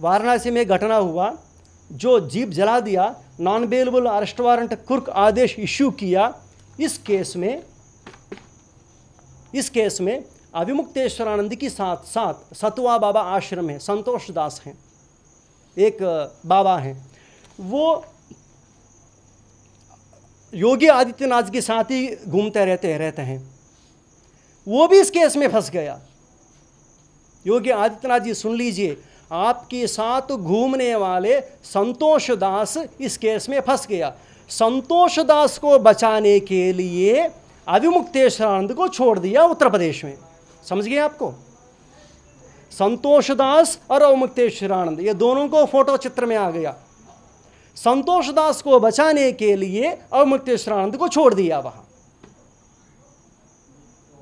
वाराणसी में घटना हुआ जो जीप जला दिया नॉन बेलेबल अरेस्ट वारंट कुर्क आदेश इश्यू किया इस केस में इस केस में अभिमुक्तेश्वरानंद के साथ साथ सतुआ बाबा आश्रम है संतोष दास हैं एक बाबा हैं वो योगी आदित्यनाथ के साथ ही घूमते रहते रहते हैं वो भी इस केस में फंस गया योगी आदित्यनाथ जी सुन लीजिए आपके साथ घूमने वाले संतोष दास इस केस में फंस गया संतोष दास को बचाने के लिए अभिमुक्तेश्वरानंद को छोड़ दिया उत्तर प्रदेश में समझ गए आपको संतोष दास और अवमुक्तेश्वरानंद ये दोनों को फोटो चित्र में आ गया संतोष दास को बचाने के लिए अवमुक्तेश्वरानंद को छोड़ दिया वहां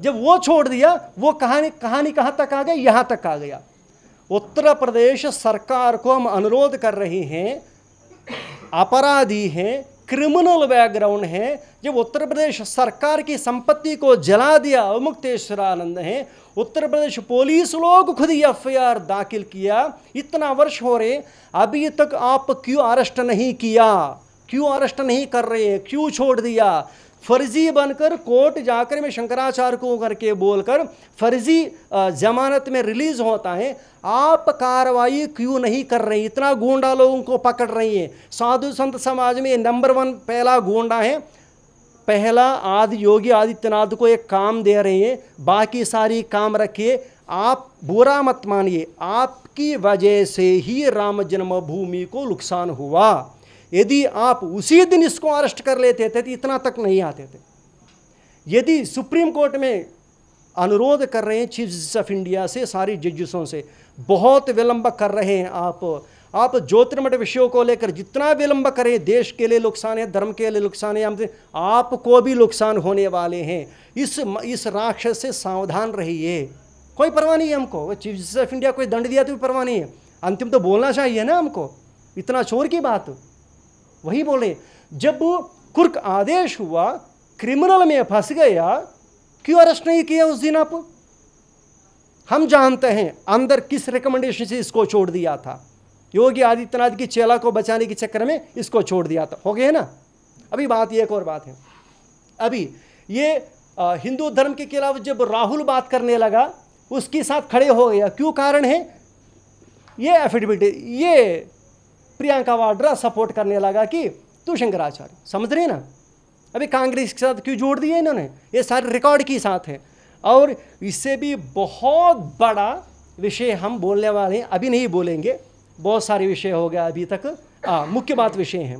जब वो छोड़ दिया वो कहानी कहानी कहां तक आ गई यहां तक आ गया उत्तर प्रदेश सरकार को हम अनुरोध कर रहे हैं अपराधी हैं क्रिमिनल बैकग्राउंड है जब उत्तर प्रदेश सरकार की संपत्ति को जला दिया आनंद है उत्तर प्रदेश पुलिस लोग खुद एफ दाखिल किया इतना वर्ष हो रहे अभी तक आप क्यों अरेस्ट नहीं किया क्यों अरेस्ट नहीं कर रहे क्यों छोड़ दिया फर्जी बनकर कोर्ट जाकर में शंकराचार्य को करके बोलकर फर्जी जमानत में रिलीज होता है आप कार्रवाई क्यों नहीं कर रही इतना गोंडा लोगों को पकड़ रही है साधु संत समाज में नंबर वन पहला गोंडा है पहला आदि योगी आदित्यनाथ को एक काम दे रहे हैं बाकी सारी काम रखिए आप बुरा मत मानिए आपकी वजह से ही राम जन्मभूमि को नुकसान हुआ यदि आप उसी दिन इसको अरेस्ट कर लेते थे तो इतना तक नहीं आते थे यदि सुप्रीम कोर्ट में अनुरोध कर रहे हैं चीफ जस्टिस ऑफ इंडिया से सारी जजिसों से बहुत विलंब कर रहे हैं आप आप ज्योतिर्मठ विषयों को लेकर जितना विलंब करें देश के लिए नुकसान है धर्म के लिए नुकसान है आपको भी नुकसान होने वाले हैं इस इस राक्षस से सावधान रहिए कोई परवाह नहीं है हमको चीफ जस्टिस ऑफ इंडिया कोई दंड दिया तो भी परवाह नहीं है अंतिम तो बोलना चाहिए ना हमको इतना शोर की बात वही बोले जब कुर्क आदेश हुआ क्रिमिनल में फंस गया क्यों अरेस्ट नहीं किया उस दिन आप हम जानते हैं अंदर किस रिकमेंडेशन से इसको छोड़ दिया था योगी आदित्यनाथ की चेला को बचाने के चक्कर में इसको छोड़ दिया था हो गया ना अभी बात एक और बात है अभी ये हिंदू धर्म के खिलाफ जब राहुल बात करने लगा उसके साथ खड़े हो गया क्यों कारण है ये एफिडेविट ये प्रियंका वाड्रा सपोर्ट करने लगा कि तू शंकराचार्य समझ रहे ना अभी कांग्रेस के साथ क्यों जोड़ दिए इन्होंने ये सारे रिकॉर्ड के साथ हैं और इससे भी बहुत बड़ा विषय हम बोलने वाले हैं अभी नहीं बोलेंगे बहुत सारे विषय हो गया अभी तक मुख्य बात विषय हैं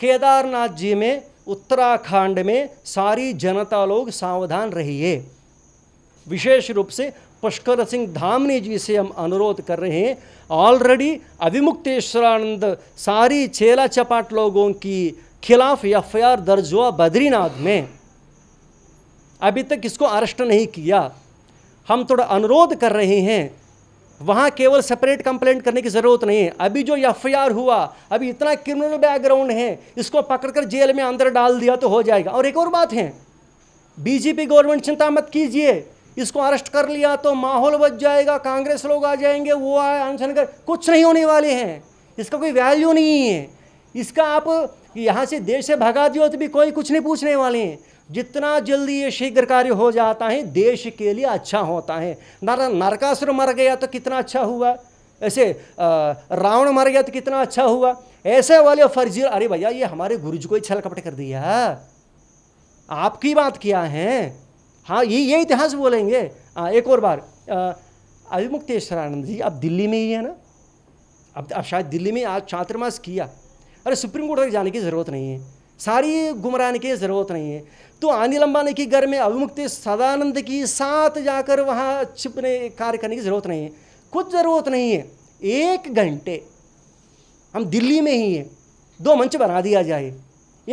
केदारनाथ जी में उत्तराखंड में सारी जनता लोग सावधान रहिए विशेष रूप से पुष्कर सिंह धामनी जी से हम अनुरोध कर रहे हैं ऑलरेडी अभिमुक्तेश्वरानंद सारी चेला चपाट लोगों की खिलाफ एफ दर्ज हुआ बद्रीनाथ में अभी तक इसको अरेस्ट नहीं किया हम थोड़ा अनुरोध कर रहे हैं वहाँ केवल सेपरेट कंप्लेंट करने की ज़रूरत नहीं है अभी जो एफआईआर हुआ अभी इतना क्रिमिनल बैकग्राउंड है इसको पकड़कर जेल में अंदर डाल दिया तो हो जाएगा और एक और बात है बीजेपी गवर्नमेंट चिंता मत कीजिए इसको अरेस्ट कर लिया तो माहौल बच जाएगा कांग्रेस लोग आ जाएंगे वो आए अनशन कर कुछ नहीं होने वाले हैं इसका कोई वैल्यू नहीं है इसका आप यहाँ से देश से भगा दियो तो भी कोई कुछ नहीं पूछने वाले हैं जितना जल्दी ये शीघ्र कार्य हो जाता है देश के लिए अच्छा होता है नर नरकासुर मर गया तो कितना अच्छा हुआ ऐसे रावण मर गया तो कितना अच्छा हुआ ऐसे वाले फर्जी अरे भैया ये हमारे गुरुजी को ही छल कपट कर दिया आपकी बात क्या है हाँ ये ये इतिहास बोलेंगे आ, एक और बार अभिमुक्तेश्वरानंद जी अब दिल्ली में ही है ना अब अब शायद दिल्ली में आज मास किया अरे सुप्रीम कोर्ट तक जाने की ज़रूरत नहीं है सारी गुमराने की ज़रूरत नहीं है तो अनिल अंबानी के घर में अभिमुक्ति सदानंद की साथ जाकर वहाँ छिपने कार्य करने की ज़रूरत नहीं है कुछ ज़रूरत नहीं है एक घंटे हम दिल्ली में ही हैं दो मंच बना दिया जाए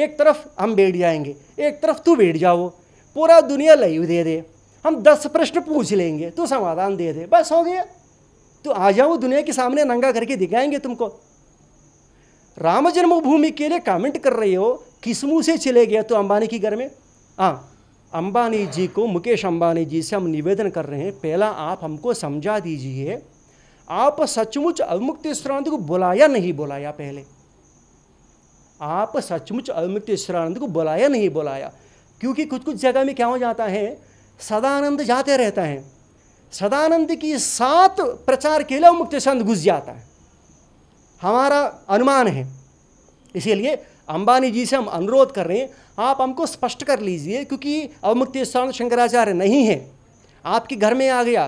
एक तरफ हम बैठ जाएंगे एक तरफ तू बैठ जाओ पूरा दुनिया लाइव दे दे हम दस प्रश्न पूछ लेंगे तो समाधान दे दे बस हो गया तो आ जाओ दुनिया के सामने नंगा करके दिखाएंगे तुमको राम जन्मभूमि के लिए कमेंट कर रहे हो किस मुँह से चले गया तो अंबानी के घर में हाँ अंबानी जी को मुकेश अंबानी जी से हम निवेदन कर रहे हैं पहला आप हमको समझा दीजिए आप सचमुच अविमुक्ति शरणानंद को बुलाया नहीं बुलाया पहले आप सचमुच अविमुक्त शरणानंद को बुलाया नहीं बुलाया क्योंकि कुछ कुछ जगह में क्या हो जाता है सदानंद जाते रहता है सदानंद की सात प्रचार के लिए मुक्त चंद घुस जाता है हमारा अनुमान है इसीलिए अंबानी जी से हम अनुरोध कर रहे हैं आप हमको स्पष्ट कर लीजिए क्योंकि अवमुक्ति शरण शंकराचार्य नहीं है आपके घर में आ गया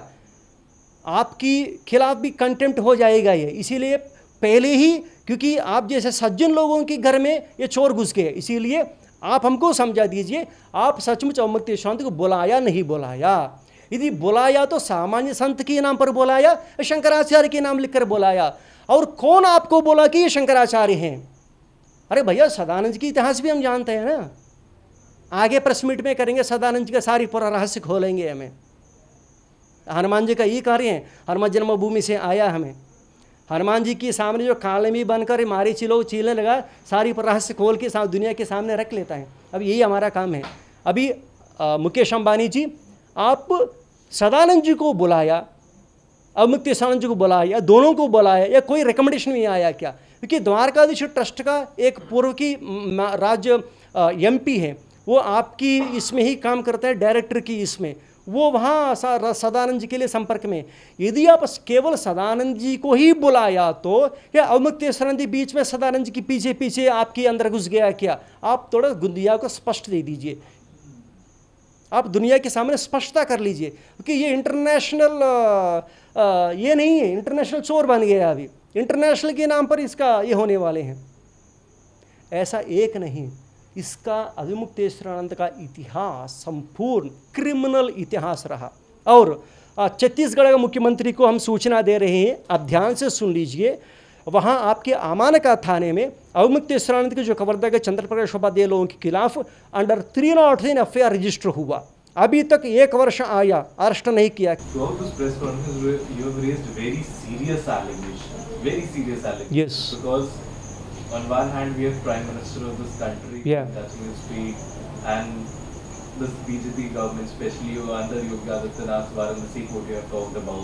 आपकी खिलाफ भी कंटेम्प्ट हो जाएगा ये इसीलिए पहले ही क्योंकि आप जैसे सज्जन लोगों के घर में ये चोर घुस गए इसीलिए आप हमको समझा दीजिए आप सचमुच अवमुक्ति संत को बुलाया नहीं बुलाया यदि बुलाया तो सामान्य संत के नाम पर बुलाया शंकराचार्य के नाम लिखकर बुलाया और कौन आपको बोला कि ये शंकराचार्य हैं अरे भैया सदानंद की इतिहास भी हम जानते हैं ना आगे प्रेस में करेंगे सदानंद जी का सारी पूरा रहस्य खोलेंगे हमें हनुमान जी का ये कार्य है हनुमान जन्मभूमि से आया हमें हनुमान जी के सामने जो काले में बनकर मारी चिलो चीलने लगा सारी रहस्य खोल के साथ दुनिया के सामने रख लेता है अब यही हमारा काम है अभी आ, मुकेश अम्बानी जी आप सदानंद जी को बुलाया अब सदानंद जी को बुलाया या दोनों को बुलाया या कोई रिकमेंडेशन नहीं आया क्या क्योंकि द्वारकाधीश ट्रस्ट का एक पूर्व की राज्य एम है वो आपकी इसमें ही काम करता है डायरेक्टर की इसमें वो वहाँ सदानंद जी के लिए संपर्क में यदि आप केवल सदानंद जी को ही बुलाया तो या अवमुक्तेश्वरानंद जी बीच में सदानंद जी के पीछे पीछे आपके अंदर घुस गया क्या आप थोड़ा गुंदिया को स्पष्ट दे दीजिए आप दुनिया के सामने स्पष्टता कर लीजिए क्योंकि ये इंटरनेशनल ये नहीं है इंटरनेशनल चोर बन गया अभी इंटरनेशनल के नाम पर इसका ये होने वाले हैं ऐसा एक नहीं इसका अभिमुक्तेश्वर आनंद का इतिहास संपूर्ण क्रिमिनल इतिहास रहा और छत्तीसगढ़ के मुख्यमंत्री को हम सूचना दे रहे हैं आप ध्यान से सुन लीजिए वहाँ आपके अमानका थाने में अभिमुक्तेश्वर आनंद के जो कवर्धा के चंद्रप्रकाश प्रकाश उपाध्याय लोगों के खिलाफ under three nought three F register हुआ अभी तक एक वर्ष आया अरेस्ट नहीं किया so, on one hand, we have Prime Minister of this country, yeah. that's his speech, and this BJP government, especially under Yogi Adityanath, Varanasi, what you have talked about.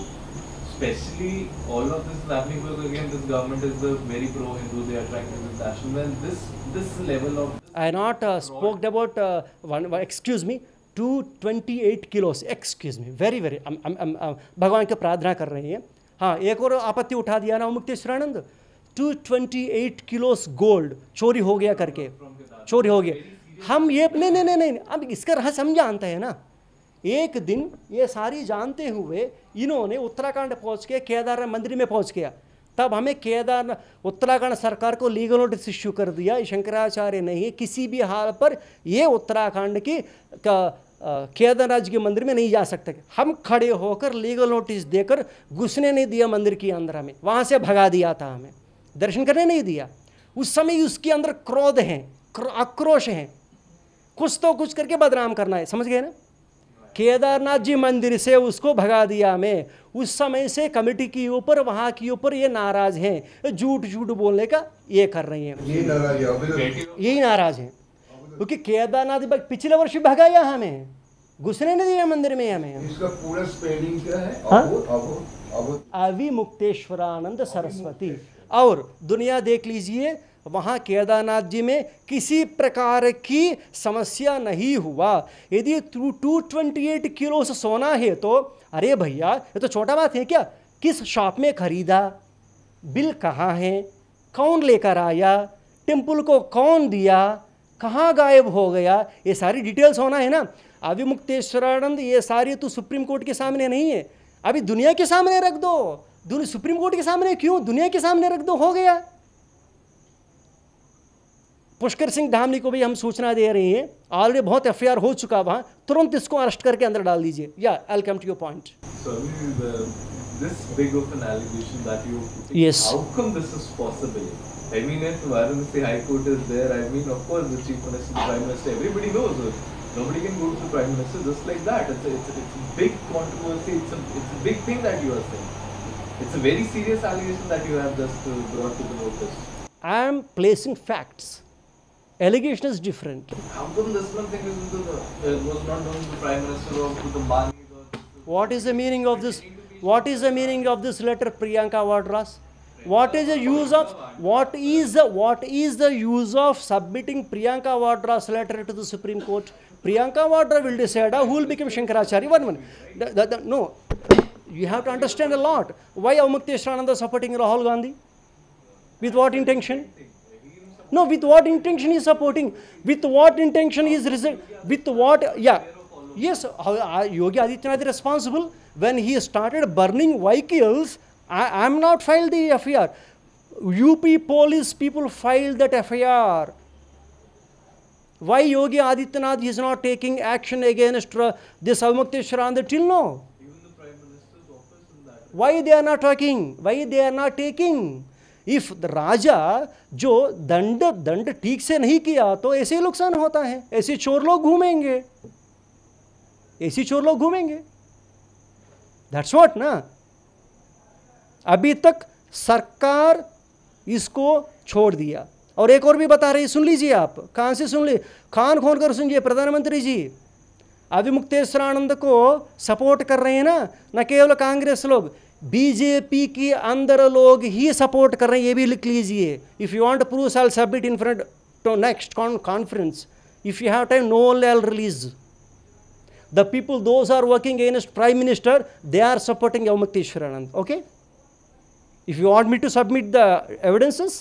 Especially, all of this is happening because again, this government is the very pro-Hindu. They are trying to do national. Well, this this level of I not uh, spoke about uh, one. Excuse me. 228 kilos excuse me very very भगवान के प्रार्थना कर रहे हैं हाँ एक और आपत्ति उठा दिया ना मुक्ति शरानंद 228 किलोस गोल्ड चोरी हो गया करके चोरी हो गया हम ये नहीं नहीं नहीं नहीं अब इसका रहस्य हम जानते हैं ना एक दिन ये सारी जानते हुए इन्होंने उत्तराखंड पहुंच के केदारनाथ मंदिर में पहुंच गया तब हमें केदारनाथ उत्तराखंड सरकार को लीगल नोटिस इश्यू कर दिया शंकराचार्य नहीं किसी भी हाल पर ये उत्तराखंड की केदारनाथ के मंदिर में नहीं जा सकते हम खड़े होकर लीगल नोटिस देकर घुसने नहीं दिया मंदिर के अंदर हमें वहाँ से भगा दिया था हमें दर्शन करने नहीं दिया उस समय उसके अंदर क्रोध है आक्रोश है कुछ तो कुछ करके बदनाम करना है समझ गए ना केदारनाथ जी मंदिर से उसको भगा दिया मैं उस समय से कमेटी के ऊपर वहाँ के ऊपर ये नाराज हैं झूठ झूठ बोलने का ये कर रही हैं यही नाराज हैं क्योंकि केदारनाथ पिछले वर्ष भगाया हमें घुसने नहीं दिया मंदिर में हमें इसका पूरा स्पेलिंग क्या है हाँ? मुक्तेश्वरानंद सरस्वती और दुनिया देख लीजिए वहाँ केदारनाथ जी में किसी प्रकार की समस्या नहीं हुआ यदि टू ट्वेंटी एट किलो से सोना है तो अरे भैया ये तो छोटा बात है क्या किस शॉप में खरीदा बिल कहाँ है कौन लेकर आया टेम्पल को कौन दिया कहाँ गायब हो गया ये सारी डिटेल्स होना है ना अभी मुक्तेश्वरानंद ये सारी तो सुप्रीम कोर्ट के सामने नहीं है अभी दुनिया के सामने रख दो दोनों सुप्रीम कोर्ट के सामने क्यों दुनिया के सामने रख दो हो गया पुष्कर सिंह धामनी को भी हम सूचना दे रहे हैं ऑलरेडी बहुत एफ हो चुका वहाँ तुरंत इसको अरेस्ट करके अंदर डाल दीजिए या I come to your point yes how come this is possible i mean if varanasi high court is there i mean of course the chief minister the prime minister everybody knows nobody can go to the prime minister just like that it's a, it's a, it's a big controversy it's a, it's a big thing that you are saying It's a very serious allegation that you have just uh, brought to the notice. I am placing facts. Allegation is different. How come this one thing is the, uh, was not known to the Prime Minister or to the What is the meaning of this? What is the meaning of this letter, Priyanka Vadras? What is the use of what is the what is the use of submitting Priyanka Vadra's letter to the Supreme Court? Priyanka Vadra will decide who will become Shankaracharya. One minute. The, the, the, no, you have to understand a lot. Why Amukteshwananda supporting Rahul Gandhi? With what intention? No, with what intention is supporting? With what intention is with what? Yeah, yes. Uh, Yogi Adityanath is responsible when he started burning vehicles. I am not filed the FIR. UP police people filed that FIR. Why Yogi Adityanath is not taking action against uh, this Amukteshwaranda till now? why they are not talking why they are not taking if राजा जो दंड दंड ठीक से नहीं किया तो ऐसे ही नुकसान होता है ऐसे चोर लोग घूमेंगे ऐसी चोर लोग घूमेंगे दैट्स वॉट ना अभी तक सरकार इसको छोड़ दिया और एक और भी बता रही सुन लीजिए आप कहाँ से सुन ली खान खोल कर सुनिए प्रधानमंत्री जी अभिमुक्तेश्वरानंद को सपोर्ट कर रहे हैं ना न केवल कांग्रेस लोग बीजेपी के अंदर लोग ही सपोर्ट कर रहे हैं ये भी लिख लीजिए if you want proof all submit in front to next conference if you have time no I'll release the people those are working against prime minister they are supporting Avimukteshwaranand okay if you want me to submit the evidences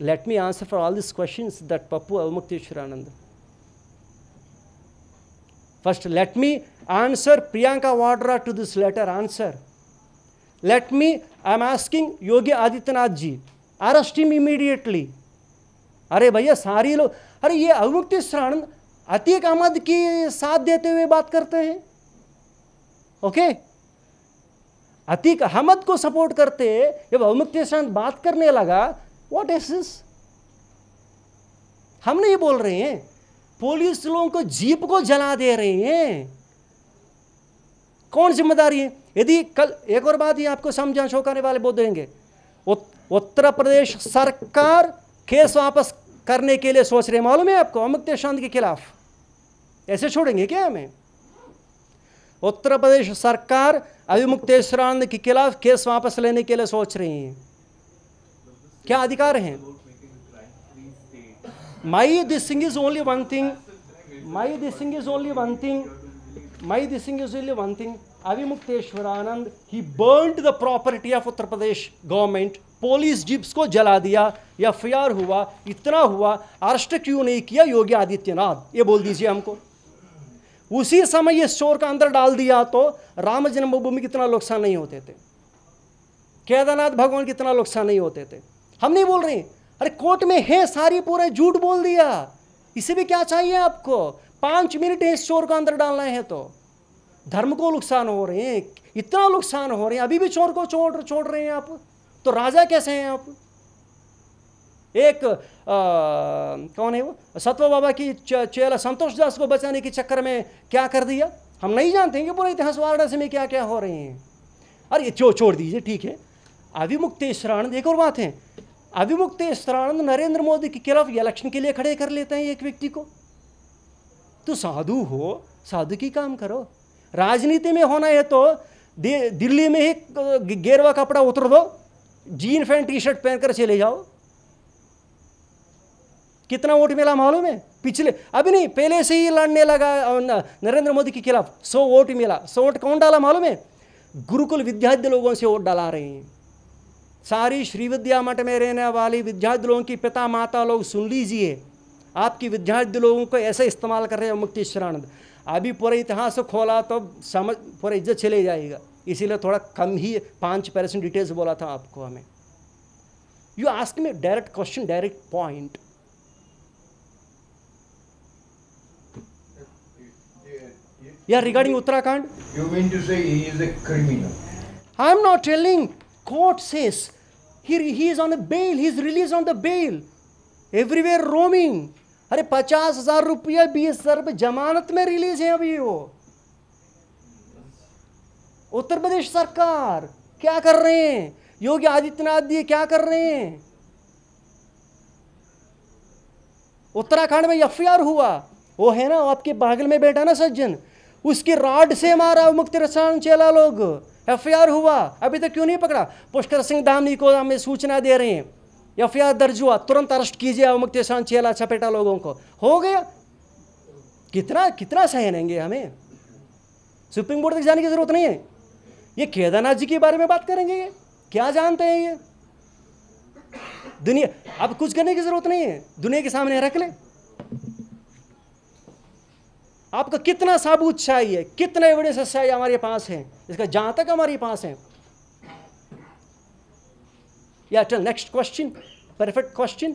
let me answer for all these questions that Papu Avamukteshwaranand. First, let me answer Priyanka Wadra to this letter answer. Let me, I am asking Yogi Adityanath ji, arrest him immediately. अरे भैया सारी लोग अरे ये अवमुक्तेश्वरानंद अतीक अहमद की साथ देते हुए बात करते हैं ओके okay? अतीक अहमद को सपोर्ट करते जब अवमुक्तेश्वरानंद बात करने लगा वॉट इज दिस हम नहीं बोल रहे हैं पुलिस लोगों को जीप को जला दे रहे हैं कौन जिम्मेदारी है यदि कल एक और बात ही आपको समझा करने वाले बोल देंगे उत्तर प्रदेश सरकार केस वापस करने के लिए सोच रहे हैं मालूम है आपको अमित शांत के खिलाफ ऐसे छोड़ेंगे क्या हमें उत्तर प्रदेश सरकार अभिमुक्तेश्वरानंद के खिलाफ केस वापस लेने के लिए सोच रही है क्या अधिकार हैं my this thing is only one thing my this thing is only one thing my this thing is only one thing Avimukteshwaranand he burn the property of Uttar Pradesh government police jeeps को जला दिया एफ हुआ इतना हुआ अरेस्ट क्यों नहीं किया योगी आदित्यनाथ ये बोल दीजिए हमको उसी समय ये स्टोर का अंदर डाल दिया तो राम जन्मभूमि कितना नुकसान नहीं होते थे केदारनाथ भगवान कितना नुकसान नहीं होते थे हम नहीं बोल रहे अरे कोर्ट में है सारी पूरे झूठ बोल दिया इसे भी क्या चाहिए आपको पांच मिनट इस चोर को अंदर डालना है तो धर्म को नुकसान हो रहे हैं इतना नुकसान हो रहे हैं अभी भी चोर को छोड़ छोड़ रहे हैं आप तो राजा कैसे हैं आप एक आ, कौन है वो सत्व बाबा की चेला संतोष दास को बचाने के चक्कर में क्या कर दिया हम नहीं जानते कि पूरे इतिहास वाराणसी में क्या क्या हो रहे हैं अरे छोड़ दीजिए ठीक है अभिमुक्तेश्वरण एक और बात है अभिमुक्त ईश्वरानंद नरेंद्र मोदी के खिलाफ इलेक्शन के लिए खड़े कर लेते हैं एक व्यक्ति को तो साधु हो साधु की काम करो राजनीति में होना है तो दिल्ली में ही गेरवा कपड़ा उतर दो जीन पैंट टी शर्ट पहनकर चले जाओ कितना वोट मिला मालूम है पिछले अभी नहीं पहले से ही लड़ने लगा नरेंद्र मोदी के खिलाफ सौ वोट मिला सौ वोट कौन डाला मालूम है गुरुकुल विद्यार्थी लोगों से वोट डाला रहे हैं सारी श्री विद्या मठ में रहने वाली विद्यार्थी लोगों की पिता माता लोग सुन लीजिए आपकी विद्यार्थी लोगों को ऐसे इस्तेमाल कर रहे हैं मुक्ति शरण अभी पूरा इतिहास खोला तो समझ पूरा इज्जत चले जाएगा इसीलिए थोड़ा कम ही पाँच परसेंट डिटेल्स बोला था आपको हमें you ask me direct question direct point या regarding Uttarakhand I am to say he is he, he is on a bail, he is released on the bail. Everywhere roaming. अरे पचास हजार रुपया बीस हजार रुपये जमानत में रिलीज है अभी वो उत्तर प्रदेश सरकार क्या कर रहे हैं योगी आदित्यनाथ जी क्या कर रहे हैं उत्तराखंड में एफ हुआ वो है ना आपके बागल में बैठा ना सज्जन उसके राड से मारा मुक्ति रसायन चेला लोग एफ हुआ अभी तक क्यों नहीं पकड़ा पुष्कर सिंह धामी को हमें सूचना दे रहे हैं एफ दर्ज हुआ तुरंत अरेस्ट कीजिए अवमुक्तेशान चेला छपेटा लोगों को हो गया कितना कितना सहनेंगे हमें सुप्रीम कोर्ट तक जाने की जरूरत नहीं है ये केदारनाथ जी के बारे में बात करेंगे ये क्या जानते हैं ये दुनिया अब कुछ करने की जरूरत नहीं है दुनिया के सामने रख ले आपका कितना साबूत चाहिए कितने एविडेंस चाहिए हमारे पास है इसका जहां तक हमारे पास है या tell next question perfect question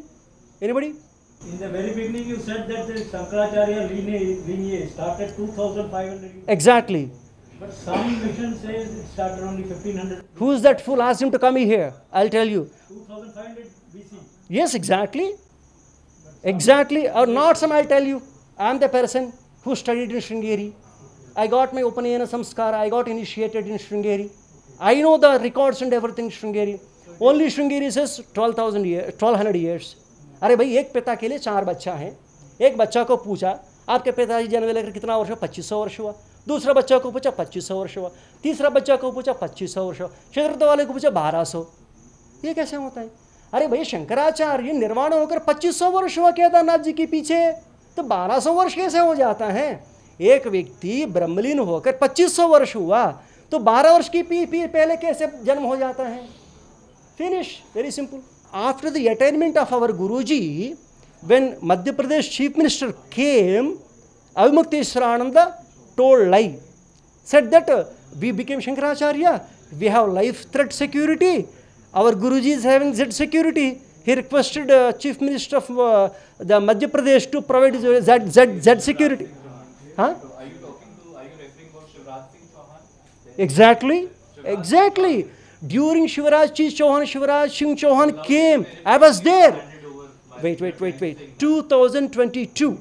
anybody in the very beginning you said that Shankaracharya lineage started 2500 exactly but some mission says start around 1500 who is that fool ask him to come here I will tell you 2500 BC yes exactly exactly और not some I will tell you I am the person who studied in Sringeri. I got my Upanayana Samskara, I got initiated in Sringeri. I know the records and everything Sringeri. Only Sringeri says 12,000 years, 1200 years. अरे भाई एक पिता के लिए चार बच्चा हैं एक बच्चा को पूछा आपके पिताजी जन्म लेकर कितना वर्ष हुआ पच्चीस सौ वर्ष हुआ दूसरा बच्चा को पूछा पच्चीस सौ वर्ष हुआ तीसरा बच्चा को पूछा पच्चीस सौ वर्ष हुआ चतुर्थ वाले को पूछा बारह सौ ये कैसे होता है अरे भाई शंकराचार्य निर्वाण होकर पच्चीस सौ वर्ष हुआ केदारनाथ जी के पीछे तो 1200 वर्ष कैसे हो जाता है एक व्यक्ति ब्रह्मलीन होकर 2500 वर्ष हुआ तो 12 वर्ष की पी पी पहले कैसे जन्म हो जाता है finish very simple after the attainment of our guru ji when Madhya Pradesh chief minister came and told I said that we became Shankaracharya we have life threat security our guruji is having Z security he requested uh, Chief Minister of uh, the Madhya Pradesh to provide his Z, Z, Z security. Huh? Exactly, exactly. During Shivraj Chi Chauhan, Shivraj Singh Chauhan came. I was there. Wait, wait, wait, wait. 2022.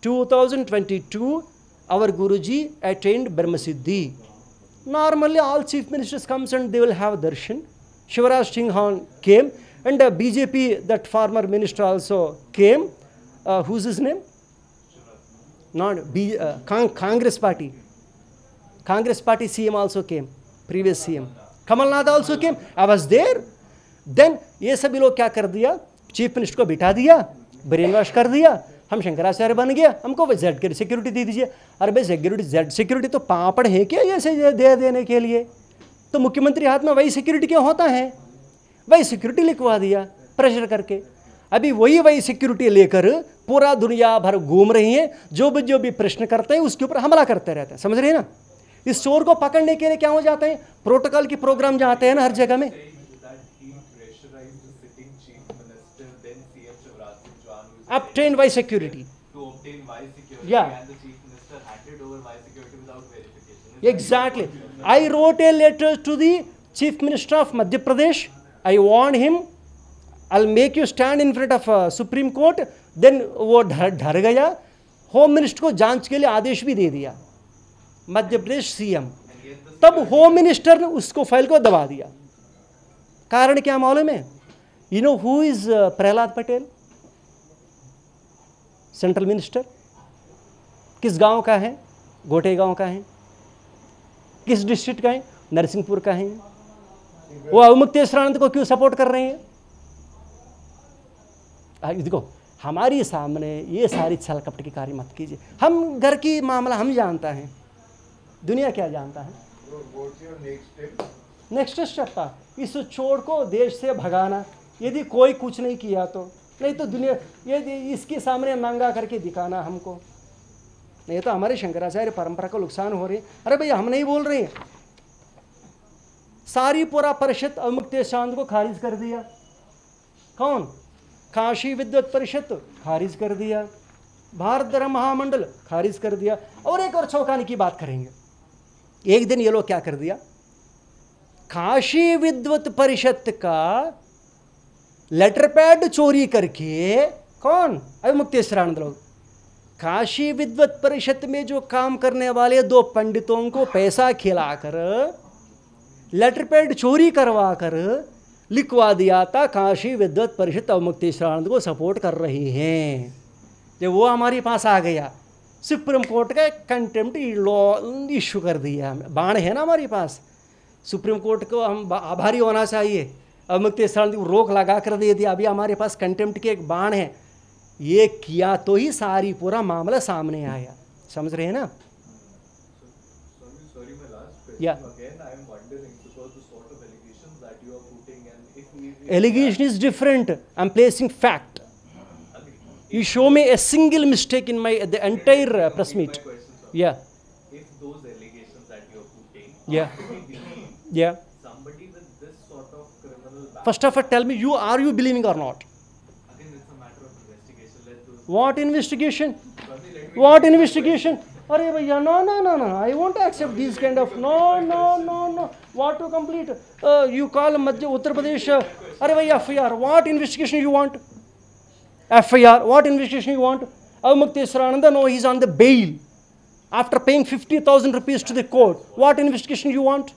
2022, our Guruji attained Brahmasiddhi. Normally, all chief ministers comes and they will have darshan. Shivraj Singh came. And uh, BJP, that former minister also came. Uh, who's his name? Not B, uh, Cong Congress party. Congress party CM also came. Previous CM. Kamal Nath also came. I was there. then ye सभी log kya kar diya chief minister ko बिठा diya brainwash kar diya हम शंकराचार्य बन गया हमको Z की security दे दीजिए अरे भाई सिक्योरिटी जेड सिक्योरिटी तो पापड़ है क्या ऐसे दे देने के लिए तो मुख्यमंत्री हाथ में वही सिक्योरिटी क्यों होता है वही सिक्योरिटी लिखवा दिया प्रेशर करके अभी वही वही सिक्योरिटी लेकर पूरा दुनिया भर घूम रही है जो भी जो भी प्रश्न करते हैं उसके ऊपर हमला करते रहते हैं समझ रहे हैं ना इस चोर को पकड़ने के लिए क्या हो जाते हैं प्रोटोकॉल के प्रोग्राम जाते हैं ना हर जगह में अब train by security exactly I wrote a letter to the chief minister of Madhya Pradesh I warn him, I'll make you stand in front of uh, Supreme Court. वो डर डर गया होम मिनिस्टर को जांच के लिए आदेश भी दे दिया मध्य प्रदेश सीएम तब होम मिनिस्टर ने उसको फाइल को दबा दिया कारण क्या मालूम है you know who is Prahlad Patel central minister किस गांव का है गोटे गांव का है किस डिस्ट्रिक्ट का है नरसिंहपुर का है वो अविमुक्ति को क्यों सपोर्ट कर रहे हैं देखो हमारी सामने ये सारी छल कपट की कार्य मत कीजिए हम घर की मामला हम जानता है दुनिया क्या जानता है नेक्स्ट स्टेप था इस चोर को देश से भगाना यदि कोई कुछ नहीं किया तो नहीं तो दुनिया यदि इसके सामने नंगा करके दिखाना हमको नहीं तो हमारे शंकराचार्य परंपरा को नुकसान हो रही है अरे भैया हम नहीं बोल रहे हैं सारी पूरा परिषद अमुक्त्य चांद को खारिज कर दिया कौन काशी विद्युत परिषद खारिज कर दिया भारत धर्म महामंडल खारिज कर दिया और एक और चौंकाने की बात करेंगे एक दिन ये लोग क्या कर दिया काशी विद्वत परिषद का लेटर पैड चोरी करके कौन अभिमुक्तेश्वरानंद लोग काशी विद्वत परिषद में जो काम करने वाले दो पंडितों को पैसा खिलाकर लेटर पैड चोरी करवा कर लिखवा दिया था काशी विद्वत परिषद अवमुक्ति शरणानंद को सपोर्ट कर रही हैं जब वो हमारे पास आ गया सुप्रीम कोर्ट का कंटेम्प्ट लॉ इश्यू कर दिया हमें बाण है ना हमारे पास सुप्रीम कोर्ट को हम आभारी होना चाहिए अवमुक्ति शरणानंद रोक लगा कर दे दिया अभी हमारे पास कंटेम्प्ट के एक बाण है ये किया तो ही सारी पूरा मामला सामने आया समझ रहे हैं ना या Allegation is different. I'm placing fact. You show me a single mistake in my the entire uh, press meet. Yeah. If those allegations that you're putting, yeah, yeah. Somebody with this sort of criminal. First of all, tell me, you are you believing or not? Again, it's a matter of investigation. What investigation? What investigation? अरे भैया no no no no I want accept this kind of no no no no what to complete you call Madhya Uttar Pradesh अरे भैया F I R what investigation you want F I R what investigation you want Avimukteshwaranand no he is on the bail after paying fifty thousand rupees to the court what investigation you want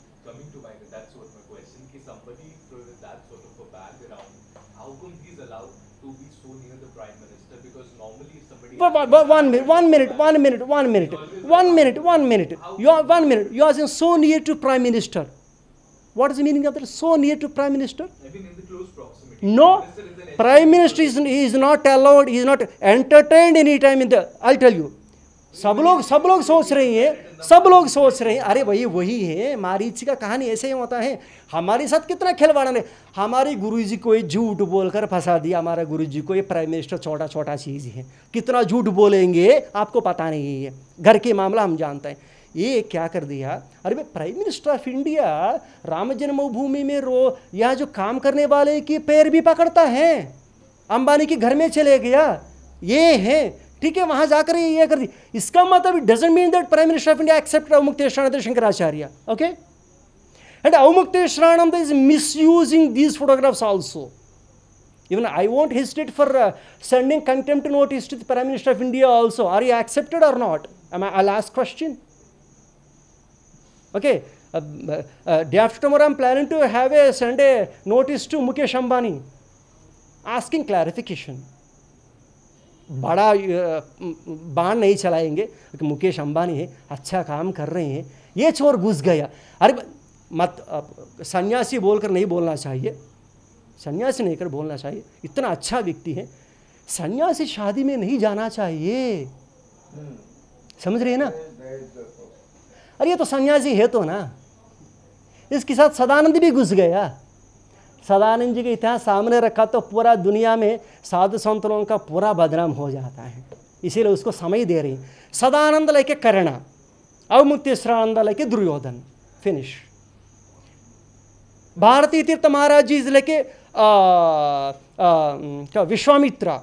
one minute, one minute, one minute, one minute, one minute, one minute. You are one minute. You are so near to prime minister. What is the meaning of that? So near to prime minister? No, prime minister is, is not allowed. He is not entertained any time in the. I'll tell you. सब लोग सब लोग सोच रहे हैं सब लोग सोच रहे हैं अरे भाई वही है मारीची का कहानी ऐसे ही होता है हमारे साथ कितना खिलवाड़ा ने हमारे गुरुजी को ये झूठ बोलकर फंसा दिया हमारा गुरुजी को ये प्राइम मिनिस्टर छोटा छोटा चीज़ है कितना झूठ बोलेंगे आपको पता नहीं है घर के मामला हम जानते हैं ये क्या कर दिया अरे भाई prime minister of India Ram Janmabhoomi में रो यहाँ जो काम करने वाले की पैर भी पकड़ता है अंबानी के घर में चले गया ये है ठीक है वहां जाकर ये ये कर दी इसका मतलब it doesn't mean that prime minister of India accept Avimukteshwar Shankaracharya okay and Avimukteshwaranand is misusing these photographs also even I won't hesitate for sending contempt notice with prime minister of India also are you accepted or not am I last question okay day after tomorrow I am planning to have a send a notice to Mukesh Ambani asking clarification बड़ा बाण नहीं चलाएंगे तो मुकेश अंबानी है अच्छा काम कर रहे हैं ये चोर घुस गया अरे मत सन्यासी बोलकर नहीं बोलना चाहिए सन्यासी नहीं कर बोलना चाहिए इतना अच्छा व्यक्ति है सन्यासी शादी में नहीं जाना चाहिए समझ रहे हैं ना अरे ये तो सन्यासी है तो ना इसके साथ सदानंद भी घुस गया सदानंद जी का इतिहास सामने रखा तो पूरा दुनिया में साधु संतों का पूरा बदनाम हो जाता है इसीलिए उसको समय दे रही सदानंद लेके करणा अवमुक्तिश्रानंद लेके दुर्योधन फिनिश भारतीय तीर्थ महाराज जी इज लेके क्या विश्वामित्रा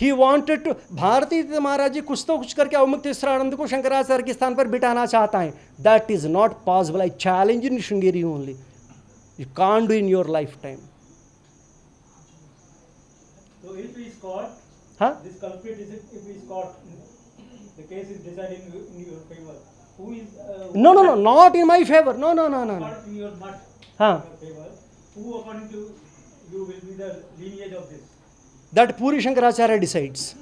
ही वॉन्टेड टू भारतीय तीर्थ महाराज जी कुछ तो कुछ करके अवमुक्तिश्रानंद को शंकराचार्य के स्थान पर बिठाना चाहता है that is not possible I challenge in Sringeri only you can't do in your lifetime. So if he is caught, huh? this culprit is if he is caught, the case is decided in, in your favor. Who is? Uh, who no, no, no, not in my favor. No, no, no, no. Not in your but huh? your favor. Who according to you will be the lineage of this? That Puri Shankaracharya decides.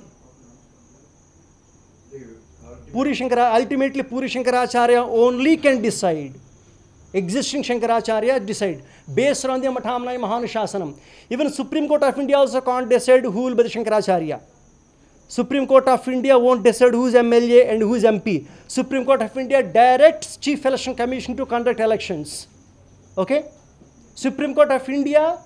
Puri Shankara ultimately Puri Shankaracharya only can decide. existing Shankaracharya decide based on the Mathamlaya Mahanushasanam. Even Supreme Court of India also can't decide who will be the Shankaracharya. Supreme Court of India won't decide who's MLA and who's MP. Supreme Court of India directs Chief Election Commission to conduct elections. Okay? Supreme Court of India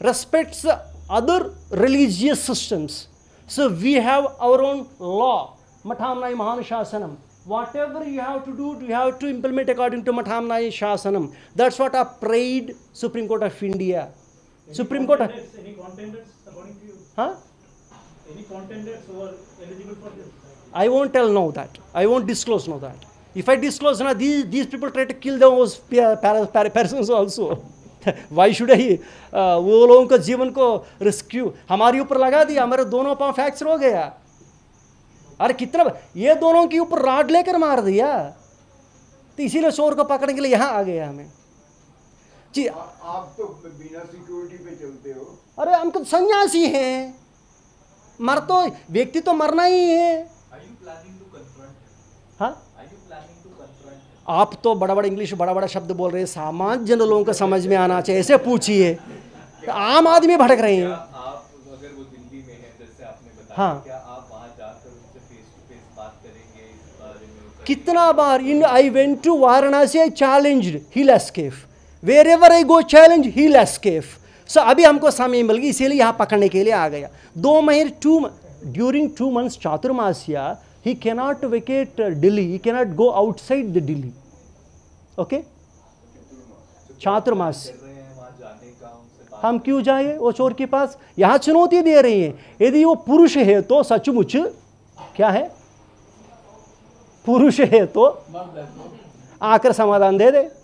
respects other religious systems. So we have our own law, Mathamnai Mahanushasanam. whatever you have to do, you have to implement according to Mathamnaya Shasanam. That's what I prayed Supreme Court of India. Any Supreme Court. Of, any contenders according to you? Huh? Any contenders who are eligible for this? I won't tell now that. I won't disclose now that. If I disclose now, these, these people try to kill those persons also. Why should he वो लोगों को जीवन को rescue हमारे ऊपर लगा दिया हमारे दोनों पाँव फ्रैक्चर हो गया अरे कितना ये दोनों के ऊपर राड लेकर मार दिया तो इसीलिए शोर को पकड़ने के लिए यहाँ आ गया हमें जी आ, आप तो बिना सिक्योरिटी पे चलते हो अरे हम तो सन्यासी हैं मर तो व्यक्ति तो मरना ही है हाँ? आप तो बड़ा बड़ा इंग्लिश बड़ा बड़ा शब्द बोल रहे हैं सामान्य जन लोगों को समझ में आना चाहिए ऐसे पूछिए आम आदमी भटक रहे हैं आप अगर वो दिल्ली में जैसे आपने बताया हाँ क्या कितना बार in I went to Varanasi I challenge he लेस्केफ wherever I go challenge he लेस्केफ सो अभी हमको समय मिल गई इसीलिए यहाँ पकड़ने के लिए आ गया दो महीने two during two months Chaturmasya he cannot vacate Delhi, he cannot go outside the Delhi okay Chaturmas हम क्यों जाए वो चोर के पास यहाँ चुनौती दे रही है यदि वो पुरुष है तो सचमुच क्या है पुरुष तो है तो आकर समाधान दे दे